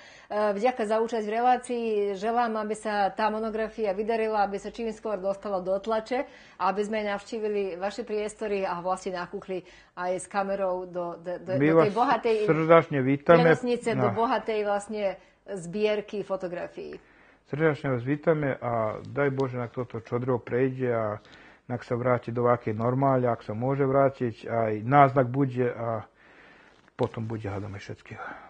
vďaka za účasť v relácii želám, aby sa tá monografia vydarila, aby sa čím skôr dostala do tlače a aby sme navštívili vaše priestory a vlastne nakúkli aj s kamerou do, do, do, My do tej bohatej srdačne vítame. No. do bohatej vlastne zbierky fotografií. Srdačne vás vítame a daj Bože, na toto čo druhé prejde a ak sa vráti do akej normálne, ak sa môže vrátiť, aj náznak bude a potom bude, hádame všetkých.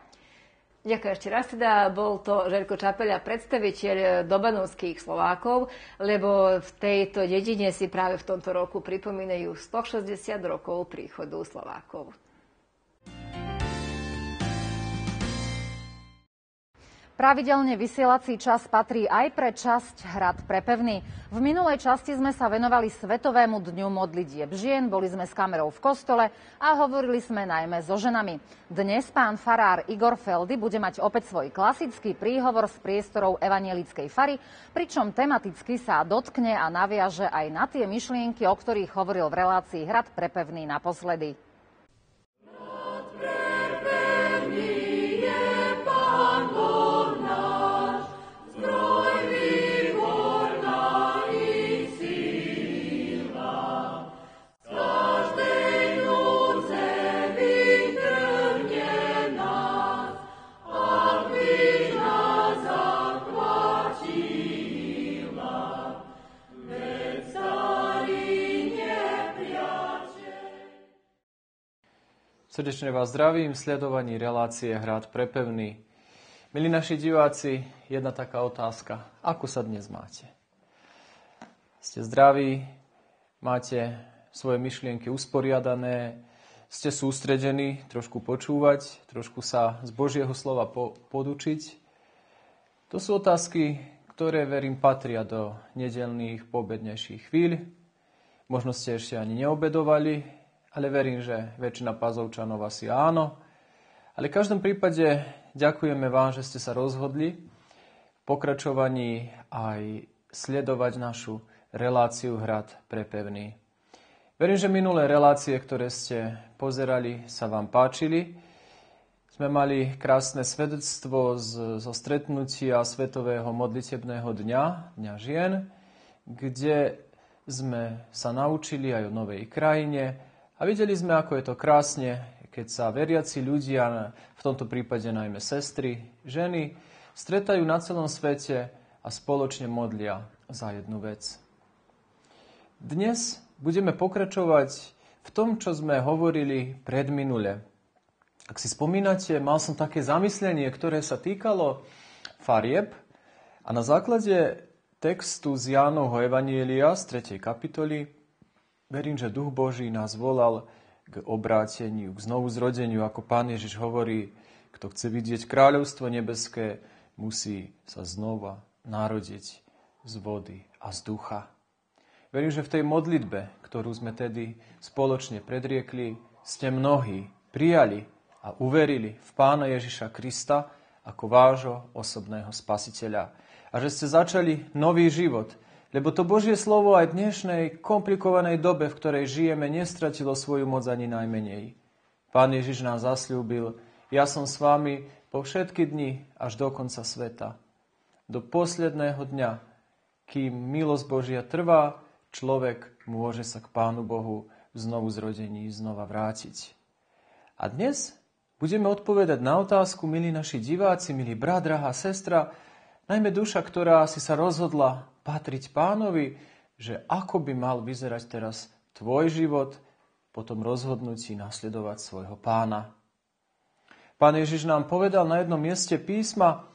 Ďakujem ešte raz. Teda bol to Žerko Čapeľa, predstaviteľ e, dobanovských Slovákov, lebo v tejto dedine si práve v tomto roku pripomínajú 160 rokov príchodu Slovákov. Pravidelne vysielací čas patrí aj pre časť Hrad Prepevný. V minulej časti sme sa venovali Svetovému dňu modlitieb žien, boli sme s kamerou v kostole a hovorili sme najmä so ženami. Dnes pán farár Igor Feldy bude mať opäť svoj klasický príhovor s priestorov evanielickej fary, pričom tematicky sa dotkne a naviaže aj na tie myšlienky, o ktorých hovoril v relácii Hrad Prepevný naposledy. Srdečne vás zdravím v sledovaní relácie Hrad prepevný. Milí naši diváci, jedna taká otázka. Ako sa dnes máte? Ste zdraví? Máte svoje myšlienky usporiadané? Ste sústredení trošku počúvať, trošku sa z Božieho slova po- podučiť? To sú otázky, ktoré, verím, patria do nedelných pobednejších chvíľ. Možno ste ešte ani neobedovali, ale verím, že väčšina pazovčanov asi áno. Ale v každom prípade ďakujeme vám, že ste sa rozhodli v pokračovaní aj sledovať našu reláciu Hrad pre pevný. Verím, že minulé relácie, ktoré ste pozerali, sa vám páčili. Sme mali krásne svedectvo z, zo stretnutia Svetového modlitebného dňa, Dňa žien, kde sme sa naučili aj o novej krajine, a videli sme, ako je to krásne, keď sa veriaci ľudia, v tomto prípade najmä sestry, ženy, stretajú na celom svete a spoločne modlia za jednu vec. Dnes budeme pokračovať v tom, čo sme hovorili predminule. Ak si spomínate, mal som také zamyslenie, ktoré sa týkalo farieb a na základe textu z Jánovho Evanielia z 3. kapitoly Verím, že Duch Boží nás volal k obráteniu, k znovu zrodeniu, ako Pán Ježiš hovorí, kto chce vidieť kráľovstvo nebeské, musí sa znova narodiť z vody a z ducha. Verím, že v tej modlitbe, ktorú sme tedy spoločne predriekli, ste mnohí prijali a uverili v Pána Ježiša Krista ako vášho osobného spasiteľa. A že ste začali nový život, lebo to Božie slovo aj v dnešnej komplikovanej dobe, v ktorej žijeme, nestratilo svoju moc ani najmenej. Pán Ježiš nám zasľúbil, ja som s vami po všetky dni až do konca sveta. Do posledného dňa, kým milosť Božia trvá, človek môže sa k Pánu Bohu v znovu zrodení znova vrátiť. A dnes budeme odpovedať na otázku, milí naši diváci, milí brat, drahá sestra, najmä duša, ktorá si sa rozhodla patriť pánovi, že ako by mal vyzerať teraz tvoj život po tom rozhodnutí nasledovať svojho pána. Pán Ježiš nám povedal na jednom mieste písma,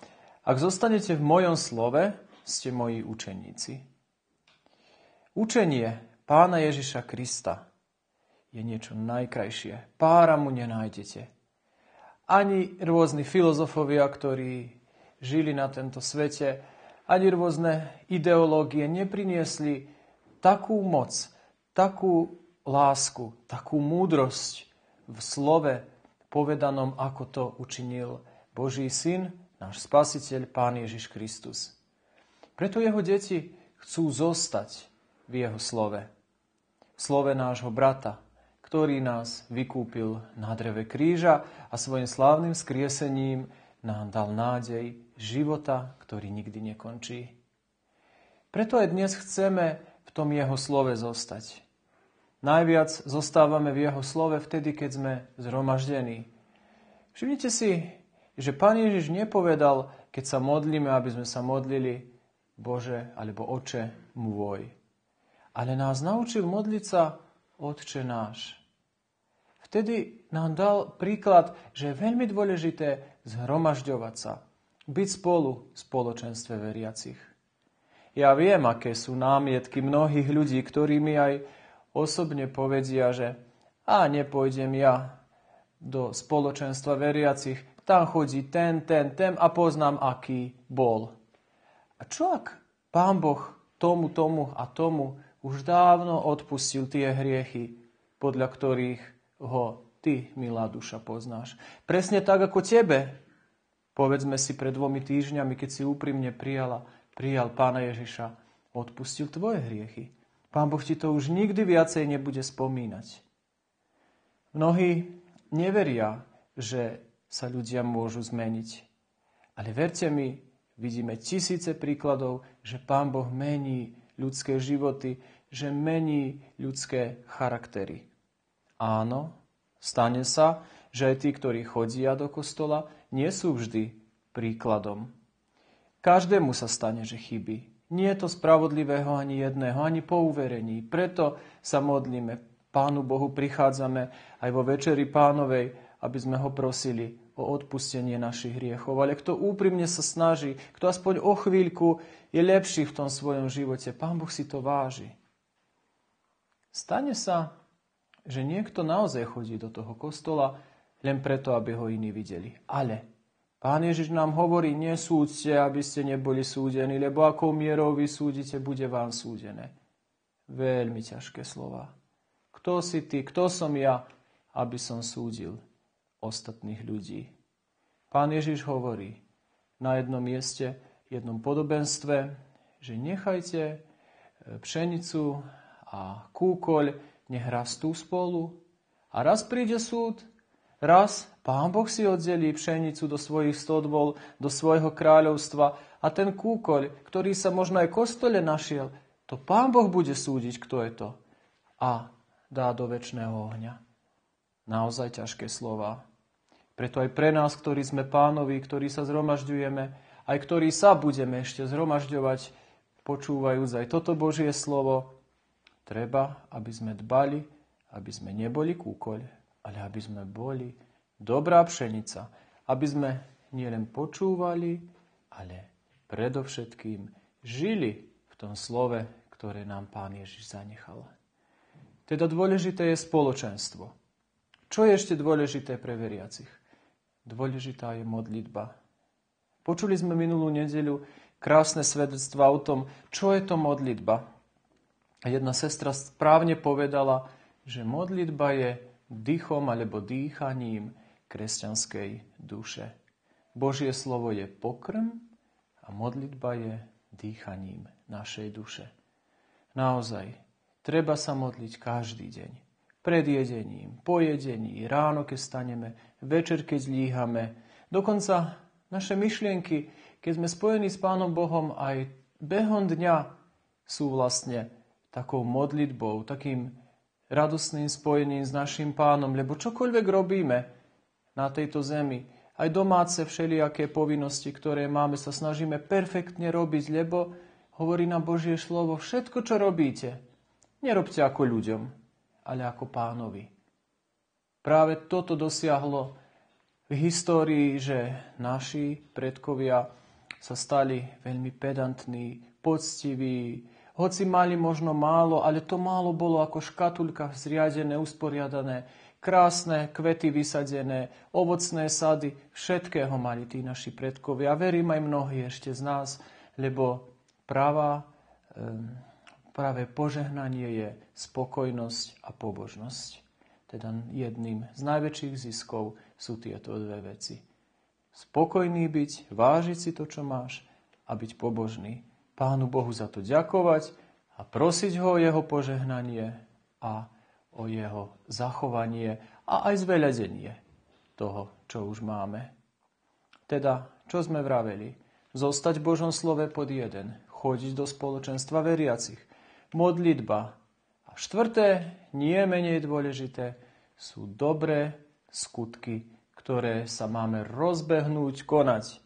ak zostanete v mojom slove, ste moji učeníci. Učenie pána Ježiša Krista je niečo najkrajšie. Pára mu nenájdete. Ani rôzni filozofovia, ktorí žili na tento svete, ani rôzne ideológie nepriniesli takú moc, takú lásku, takú múdrosť v slove povedanom, ako to učinil Boží syn, náš spasiteľ, Pán Ježiš Kristus. Preto jeho deti chcú zostať v jeho slove. V slove nášho brata, ktorý nás vykúpil na dreve kríža a svojim slávnym skriesením nám dal nádej života, ktorý nikdy nekončí. Preto aj dnes chceme v tom jeho slove zostať. Najviac zostávame v jeho slove vtedy, keď sme zhromaždení. Všimnite si, že Pán Ježiš nepovedal, keď sa modlíme, aby sme sa modlili Bože alebo Oče môj. Ale nás naučil modliť sa Otče náš. Vtedy nám dal príklad, že je veľmi dôležité zhromažďovať sa, byť spolu v spoločenstve veriacich. Ja viem, aké sú námietky mnohých ľudí, mi aj osobne povedia, že a nepôjdem ja do spoločenstva veriacich, tam chodí ten, ten, ten a poznám, aký bol. A čo ak Pán Boh tomu, tomu a tomu už dávno odpustil tie hriechy, podľa ktorých ho ty, milá duša, poznáš. Presne tak ako tebe, povedzme si pred dvomi týždňami, keď si úprimne prijala, prijal Pána Ježiša, odpustil tvoje hriechy. Pán Boh ti to už nikdy viacej nebude spomínať. Mnohí neveria, že sa ľudia môžu zmeniť. Ale verte mi, vidíme tisíce príkladov, že Pán Boh mení ľudské životy, že mení ľudské charaktery. Áno, Stane sa, že aj tí, ktorí chodia do kostola, nie sú vždy príkladom. Každému sa stane, že chybí. Nie je to spravodlivého ani jedného, ani po uverení. Preto sa modlíme. Pánu Bohu prichádzame aj vo večeri pánovej, aby sme ho prosili o odpustenie našich hriechov. Ale kto úprimne sa snaží, kto aspoň o chvíľku je lepší v tom svojom živote, Pán Boh si to váži. Stane sa, že niekto naozaj chodí do toho kostola len preto, aby ho iní videli. Ale Pán Ježiš nám hovorí, nesúďte, aby ste neboli súdení, lebo akou mierou vy súdite, bude vám súdené. Veľmi ťažké slova. Kto si ty, kto som ja, aby som súdil ostatných ľudí? Pán Ježiš hovorí na jednom mieste, v jednom podobenstve, že nechajte e, pšenicu a kúkoľ nech rastú spolu. A raz príde súd, raz pán Boh si oddelí pšenicu do svojich stodbol, do svojho kráľovstva a ten kúkoľ, ktorý sa možno aj kostole našiel, to pán Boh bude súdiť, kto je to. A dá do väčšného ohňa. Naozaj ťažké slova. Preto aj pre nás, ktorí sme pánovi, ktorí sa zhromažďujeme, aj ktorí sa budeme ešte zhromažďovať, počúvajúc aj toto Božie slovo, Treba, aby sme dbali, aby sme neboli kúkoľ, ale aby sme boli dobrá pšenica. Aby sme nielen počúvali, ale predovšetkým žili v tom slove, ktoré nám Pán Ježiš zanechal. Teda dôležité je spoločenstvo. Čo je ešte dôležité pre veriacich? Dôležitá je modlitba. Počuli sme minulú nedeľu krásne svedectva o tom, čo je to modlitba. A jedna sestra správne povedala, že modlitba je dýchom alebo dýchaním kresťanskej duše. Božie slovo je pokrm a modlitba je dýchaním našej duše. Naozaj, treba sa modliť každý deň. Pred jedením, po jedení, ráno, keď staneme, večer, keď líhame. Dokonca naše myšlienky, keď sme spojení s Pánom Bohom, aj behom dňa sú vlastne takou modlitbou, takým radosným spojením s našim pánom, lebo čokoľvek robíme na tejto zemi, aj domáce všelijaké povinnosti, ktoré máme, sa snažíme perfektne robiť, lebo hovorí nám Božie slovo, všetko, čo robíte, nerobte ako ľuďom, ale ako pánovi. Práve toto dosiahlo v histórii, že naši predkovia sa stali veľmi pedantní, poctiví, hoci mali možno málo, ale to málo bolo ako škatulka zriadené, usporiadané, krásne kvety vysadené, ovocné sady, všetkého mali tí naši predkovia. A verím aj mnohí ešte z nás, lebo práva, práve požehnanie je spokojnosť a pobožnosť. Teda jedným z najväčších ziskov sú tieto dve veci. Spokojný byť, vážiť si to, čo máš a byť pobožný. Pánu Bohu za to ďakovať a prosiť ho o jeho požehnanie a o jeho zachovanie a aj zveľadenie toho, čo už máme. Teda, čo sme vraveli? Zostať v Božom slove pod jeden, chodiť do spoločenstva veriacich, modlitba. A štvrté, nie menej dôležité, sú dobré skutky, ktoré sa máme rozbehnúť, konať.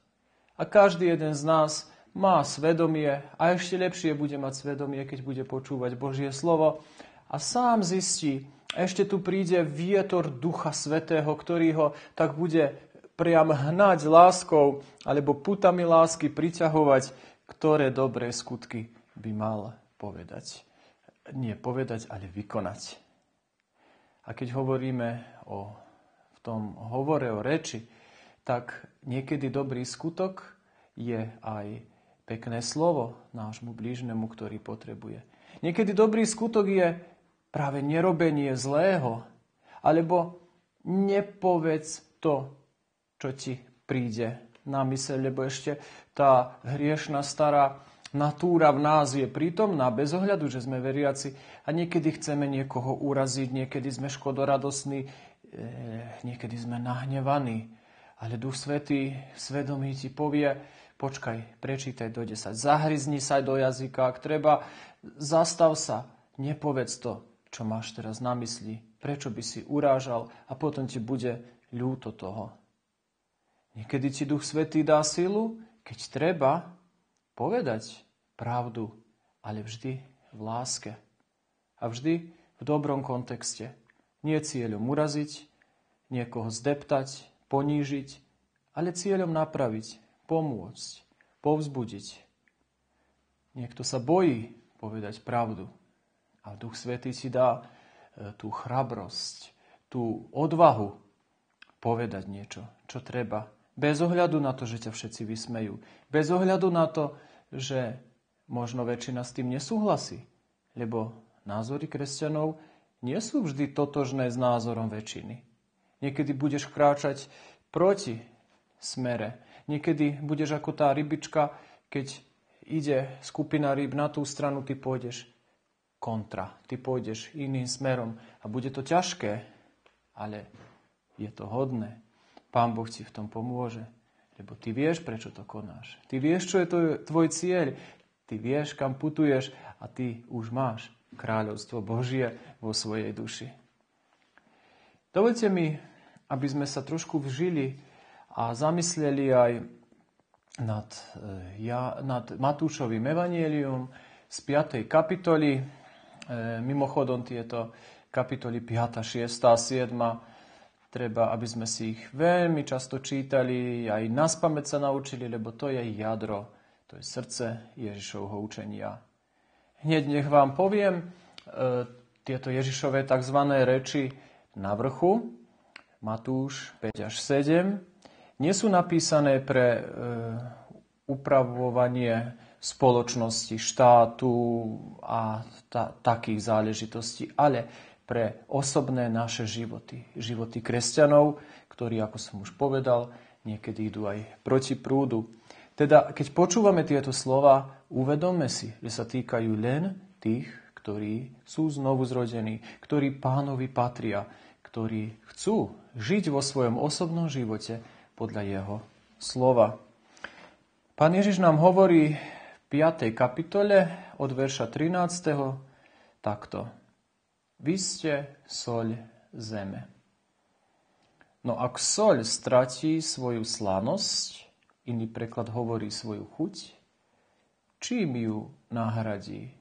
A každý jeden z nás má svedomie a ešte lepšie bude mať svedomie, keď bude počúvať Božie slovo a sám zistí, ešte tu príde vietor Ducha Svetého, ktorý ho tak bude priam hnať láskou alebo putami lásky priťahovať, ktoré dobré skutky by mal povedať. Nie povedať, ale vykonať. A keď hovoríme o, v tom hovore o reči, tak niekedy dobrý skutok je aj pekné slovo nášmu blížnemu, ktorý potrebuje. Niekedy dobrý skutok je práve nerobenie zlého, alebo nepovedz to, čo ti príde na mysel, lebo ešte tá hriešna stará natúra v nás je prítomná, bez ohľadu, že sme veriaci a niekedy chceme niekoho uraziť, niekedy sme škodoradosní, eh, niekedy sme nahnevaní. Ale Duch Svetý svedomí ti povie, počkaj, prečítaj do 10, zahryzni sa do jazyka, ak treba, zastav sa, nepovedz to, čo máš teraz na mysli, prečo by si urážal a potom ti bude ľúto toho. Niekedy ti Duch Svetý dá silu, keď treba povedať pravdu, ale vždy v láske a vždy v dobrom kontexte. Nie cieľom uraziť, niekoho zdeptať, ponížiť, ale cieľom napraviť, pomôcť, povzbudiť. Niekto sa bojí povedať pravdu, A Duch Svetý si dá e, tú chrabrosť, tú odvahu povedať niečo, čo treba. Bez ohľadu na to, že ťa všetci vysmejú. Bez ohľadu na to, že možno väčšina s tým nesúhlasí. Lebo názory kresťanov nie sú vždy totožné s názorom väčšiny. Niekedy budeš kráčať proti smere Niekedy budeš ako tá rybička, keď ide skupina rýb na tú stranu, ty pôjdeš kontra, ty pôjdeš iným smerom a bude to ťažké, ale je to hodné. Pán Boh ti v tom pomôže, lebo ty vieš, prečo to konáš. Ty vieš, čo je to tvoj cieľ. Ty vieš, kam putuješ a ty už máš kráľovstvo Božie vo svojej duši. Dovolte mi, aby sme sa trošku vžili a zamysleli aj nad, e, ja, nad Matúšovým evanielium z 5. kapitoly. E, mimochodom tieto kapitoly 5., 6., 7. Treba, aby sme si ich veľmi často čítali, aj nás pamäť sa naučili, lebo to je jadro, to je srdce Ježišovho učenia. Hneď nech vám poviem e, tieto Ježišové tzv. reči na vrchu, Matúš 5 až 7, nie sú napísané pre e, upravovanie spoločnosti, štátu a ta, takých záležitostí, ale pre osobné naše životy. Životy kresťanov, ktorí, ako som už povedal, niekedy idú aj proti prúdu. Teda, keď počúvame tieto slova, uvedomme si, že sa týkajú len tých, ktorí sú znovu zrodení, ktorí pánovi patria, ktorí chcú žiť vo svojom osobnom živote podľa jeho slova. Pán Ježiš nám hovorí v 5. kapitole od verša 13. takto. Vy ste soľ zeme. No ak soľ stratí svoju slanosť, iný preklad hovorí svoju chuť, čím ju nahradí?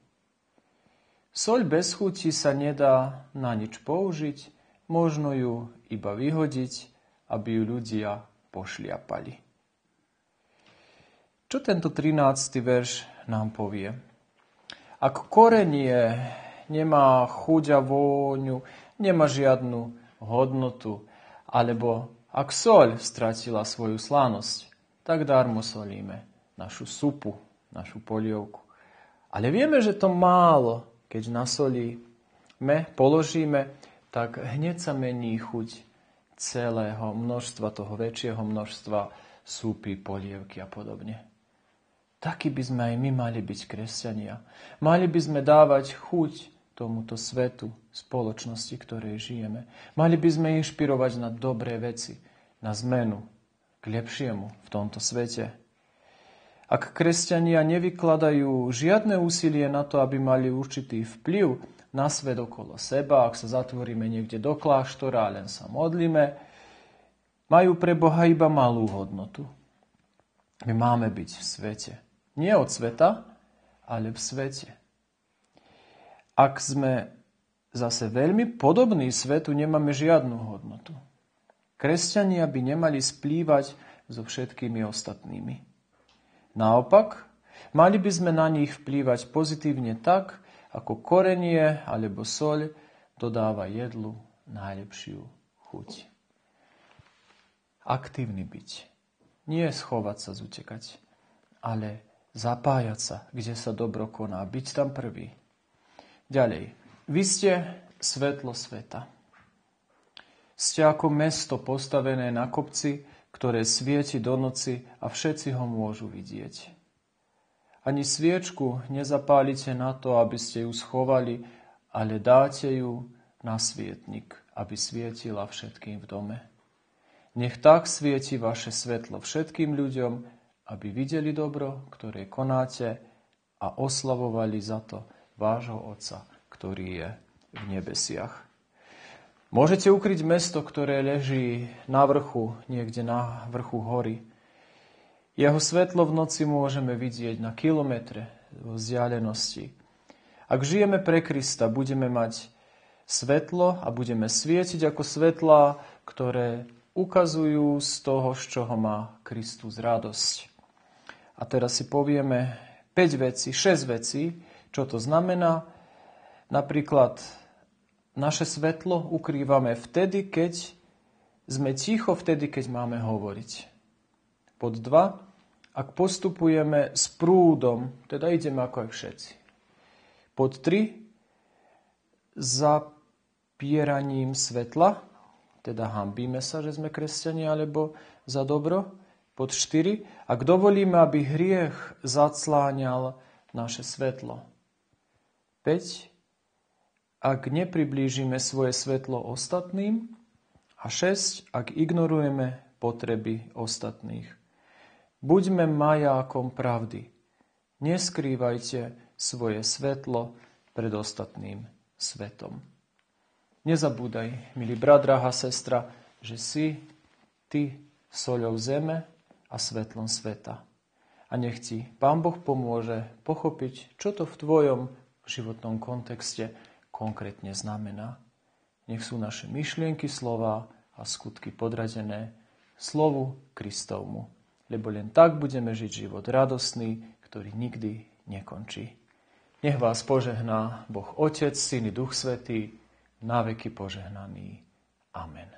Soľ bez chuti sa nedá na nič použiť, možno ju iba vyhodiť, aby ju ľudia pošliapali. Čo tento 13. verš nám povie? Ak korenie nemá chuť a vôňu, nemá žiadnu hodnotu, alebo ak soľ stratila svoju slanosť, tak darmo solíme našu supu, našu polievku. Ale vieme, že to málo, keď nasolíme, položíme, tak hneď sa mení chuť celého množstva, toho väčšieho množstva súpy, polievky a podobne. Taký by sme aj my mali byť kresťania. Mali by sme dávať chuť tomuto svetu, spoločnosti, ktorej žijeme. Mali by sme inšpirovať na dobré veci, na zmenu, k lepšiemu v tomto svete. Ak kresťania nevykladajú žiadne úsilie na to, aby mali určitý vplyv, na svet okolo seba, ak sa zatvoríme niekde do kláštora a len sa modlíme, majú pre Boha iba malú hodnotu. My máme byť v svete. Nie od sveta, ale v svete. Ak sme zase veľmi podobní svetu, nemáme žiadnu hodnotu. Kresťania by nemali splývať so všetkými ostatnými. Naopak, mali by sme na nich vplývať pozitívne tak, ako korenie alebo soľ dodáva jedlu najlepšiu chuť. Aktívny byť. Nie schovať sa, zutekať, ale zapájať sa, kde sa dobro koná, byť tam prvý. Ďalej. Vy ste svetlo sveta. Ste ako mesto postavené na kopci, ktoré svieti do noci a všetci ho môžu vidieť. Ani sviečku nezapálite na to, aby ste ju schovali, ale dáte ju na svietnik, aby svietila všetkým v dome. Nech tak svieti vaše svetlo všetkým ľuďom, aby videli dobro, ktoré konáte a oslavovali za to vášho Otca, ktorý je v nebesiach. Môžete ukryť mesto, ktoré leží na vrchu, niekde na vrchu hory, jeho svetlo v noci môžeme vidieť na kilometre vzdialenosti. Ak žijeme pre Krista, budeme mať svetlo a budeme svietiť ako svetlá, ktoré ukazujú z toho, z čoho má Kristus radosť. A teraz si povieme 5 vecí, 6 vecí, čo to znamená. Napríklad naše svetlo ukrývame vtedy, keď sme ticho, vtedy, keď máme hovoriť. Pod 2 ak postupujeme s prúdom, teda ideme ako aj všetci. Pod 3. Zapieraním svetla, teda hambíme sa, že sme kresťania, alebo za dobro. Pod 4. Ak dovolíme, aby hriech zacláňal naše svetlo. 5. Ak nepriblížime svoje svetlo ostatným. A 6. Ak ignorujeme potreby ostatných. Buďme majákom pravdy. Neskrývajte svoje svetlo pred ostatným svetom. Nezabúdaj, milý brat, drahá sestra, že si ty soľou zeme a svetlom sveta. A nech ti Pán Boh pomôže pochopiť, čo to v tvojom životnom kontexte konkrétne znamená. Nech sú naše myšlienky, slova a skutky podradené slovu Kristovmu lebo len tak budeme žiť život radosný, ktorý nikdy nekončí. Nech vás požehná Boh Otec, Syn i Duch Svetý, na veky požehnaný. Amen.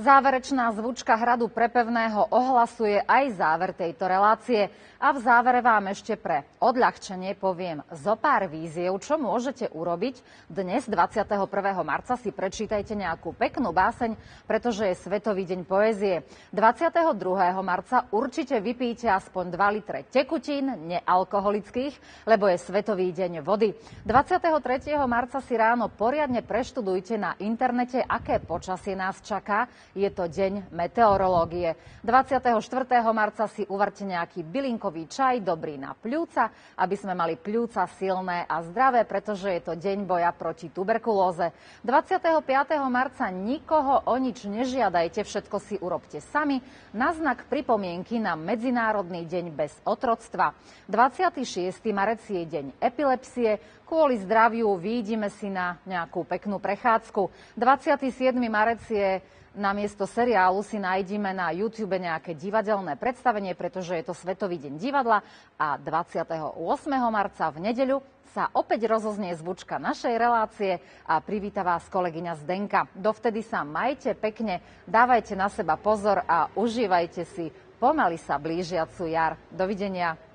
Záverečná zvučka hradu Prepevného ohlasuje aj záver tejto relácie a v závere vám ešte pre odľahčenie poviem zo pár víziev, čo môžete urobiť. Dnes 21. marca si prečítajte nejakú peknú báseň, pretože je Svetový deň poezie. 22. marca určite vypíte aspoň 2 litre tekutín, nealkoholických, lebo je Svetový deň vody. 23. marca si ráno poriadne preštudujte na internete, aké počasie nás čaká je to Deň meteorológie. 24. marca si uvarte nejaký bylinkový čaj, dobrý na pľúca, aby sme mali pľúca silné a zdravé, pretože je to Deň boja proti tuberkulóze. 25. marca nikoho o nič nežiadajte, všetko si urobte sami, na znak pripomienky na Medzinárodný deň bez otroctva. 26. marec je Deň epilepsie, kvôli zdraviu výjdime si na nejakú peknú prechádzku. 27. marec je Namiesto seriálu si nájdime na YouTube nejaké divadelné predstavenie, pretože je to Svetový deň divadla a 28. marca v nedeľu sa opäť rozoznie zvučka našej relácie a privíta vás kolegyňa Zdenka. Dovtedy sa majte pekne, dávajte na seba pozor a užívajte si pomaly sa blížiacu jar. Dovidenia.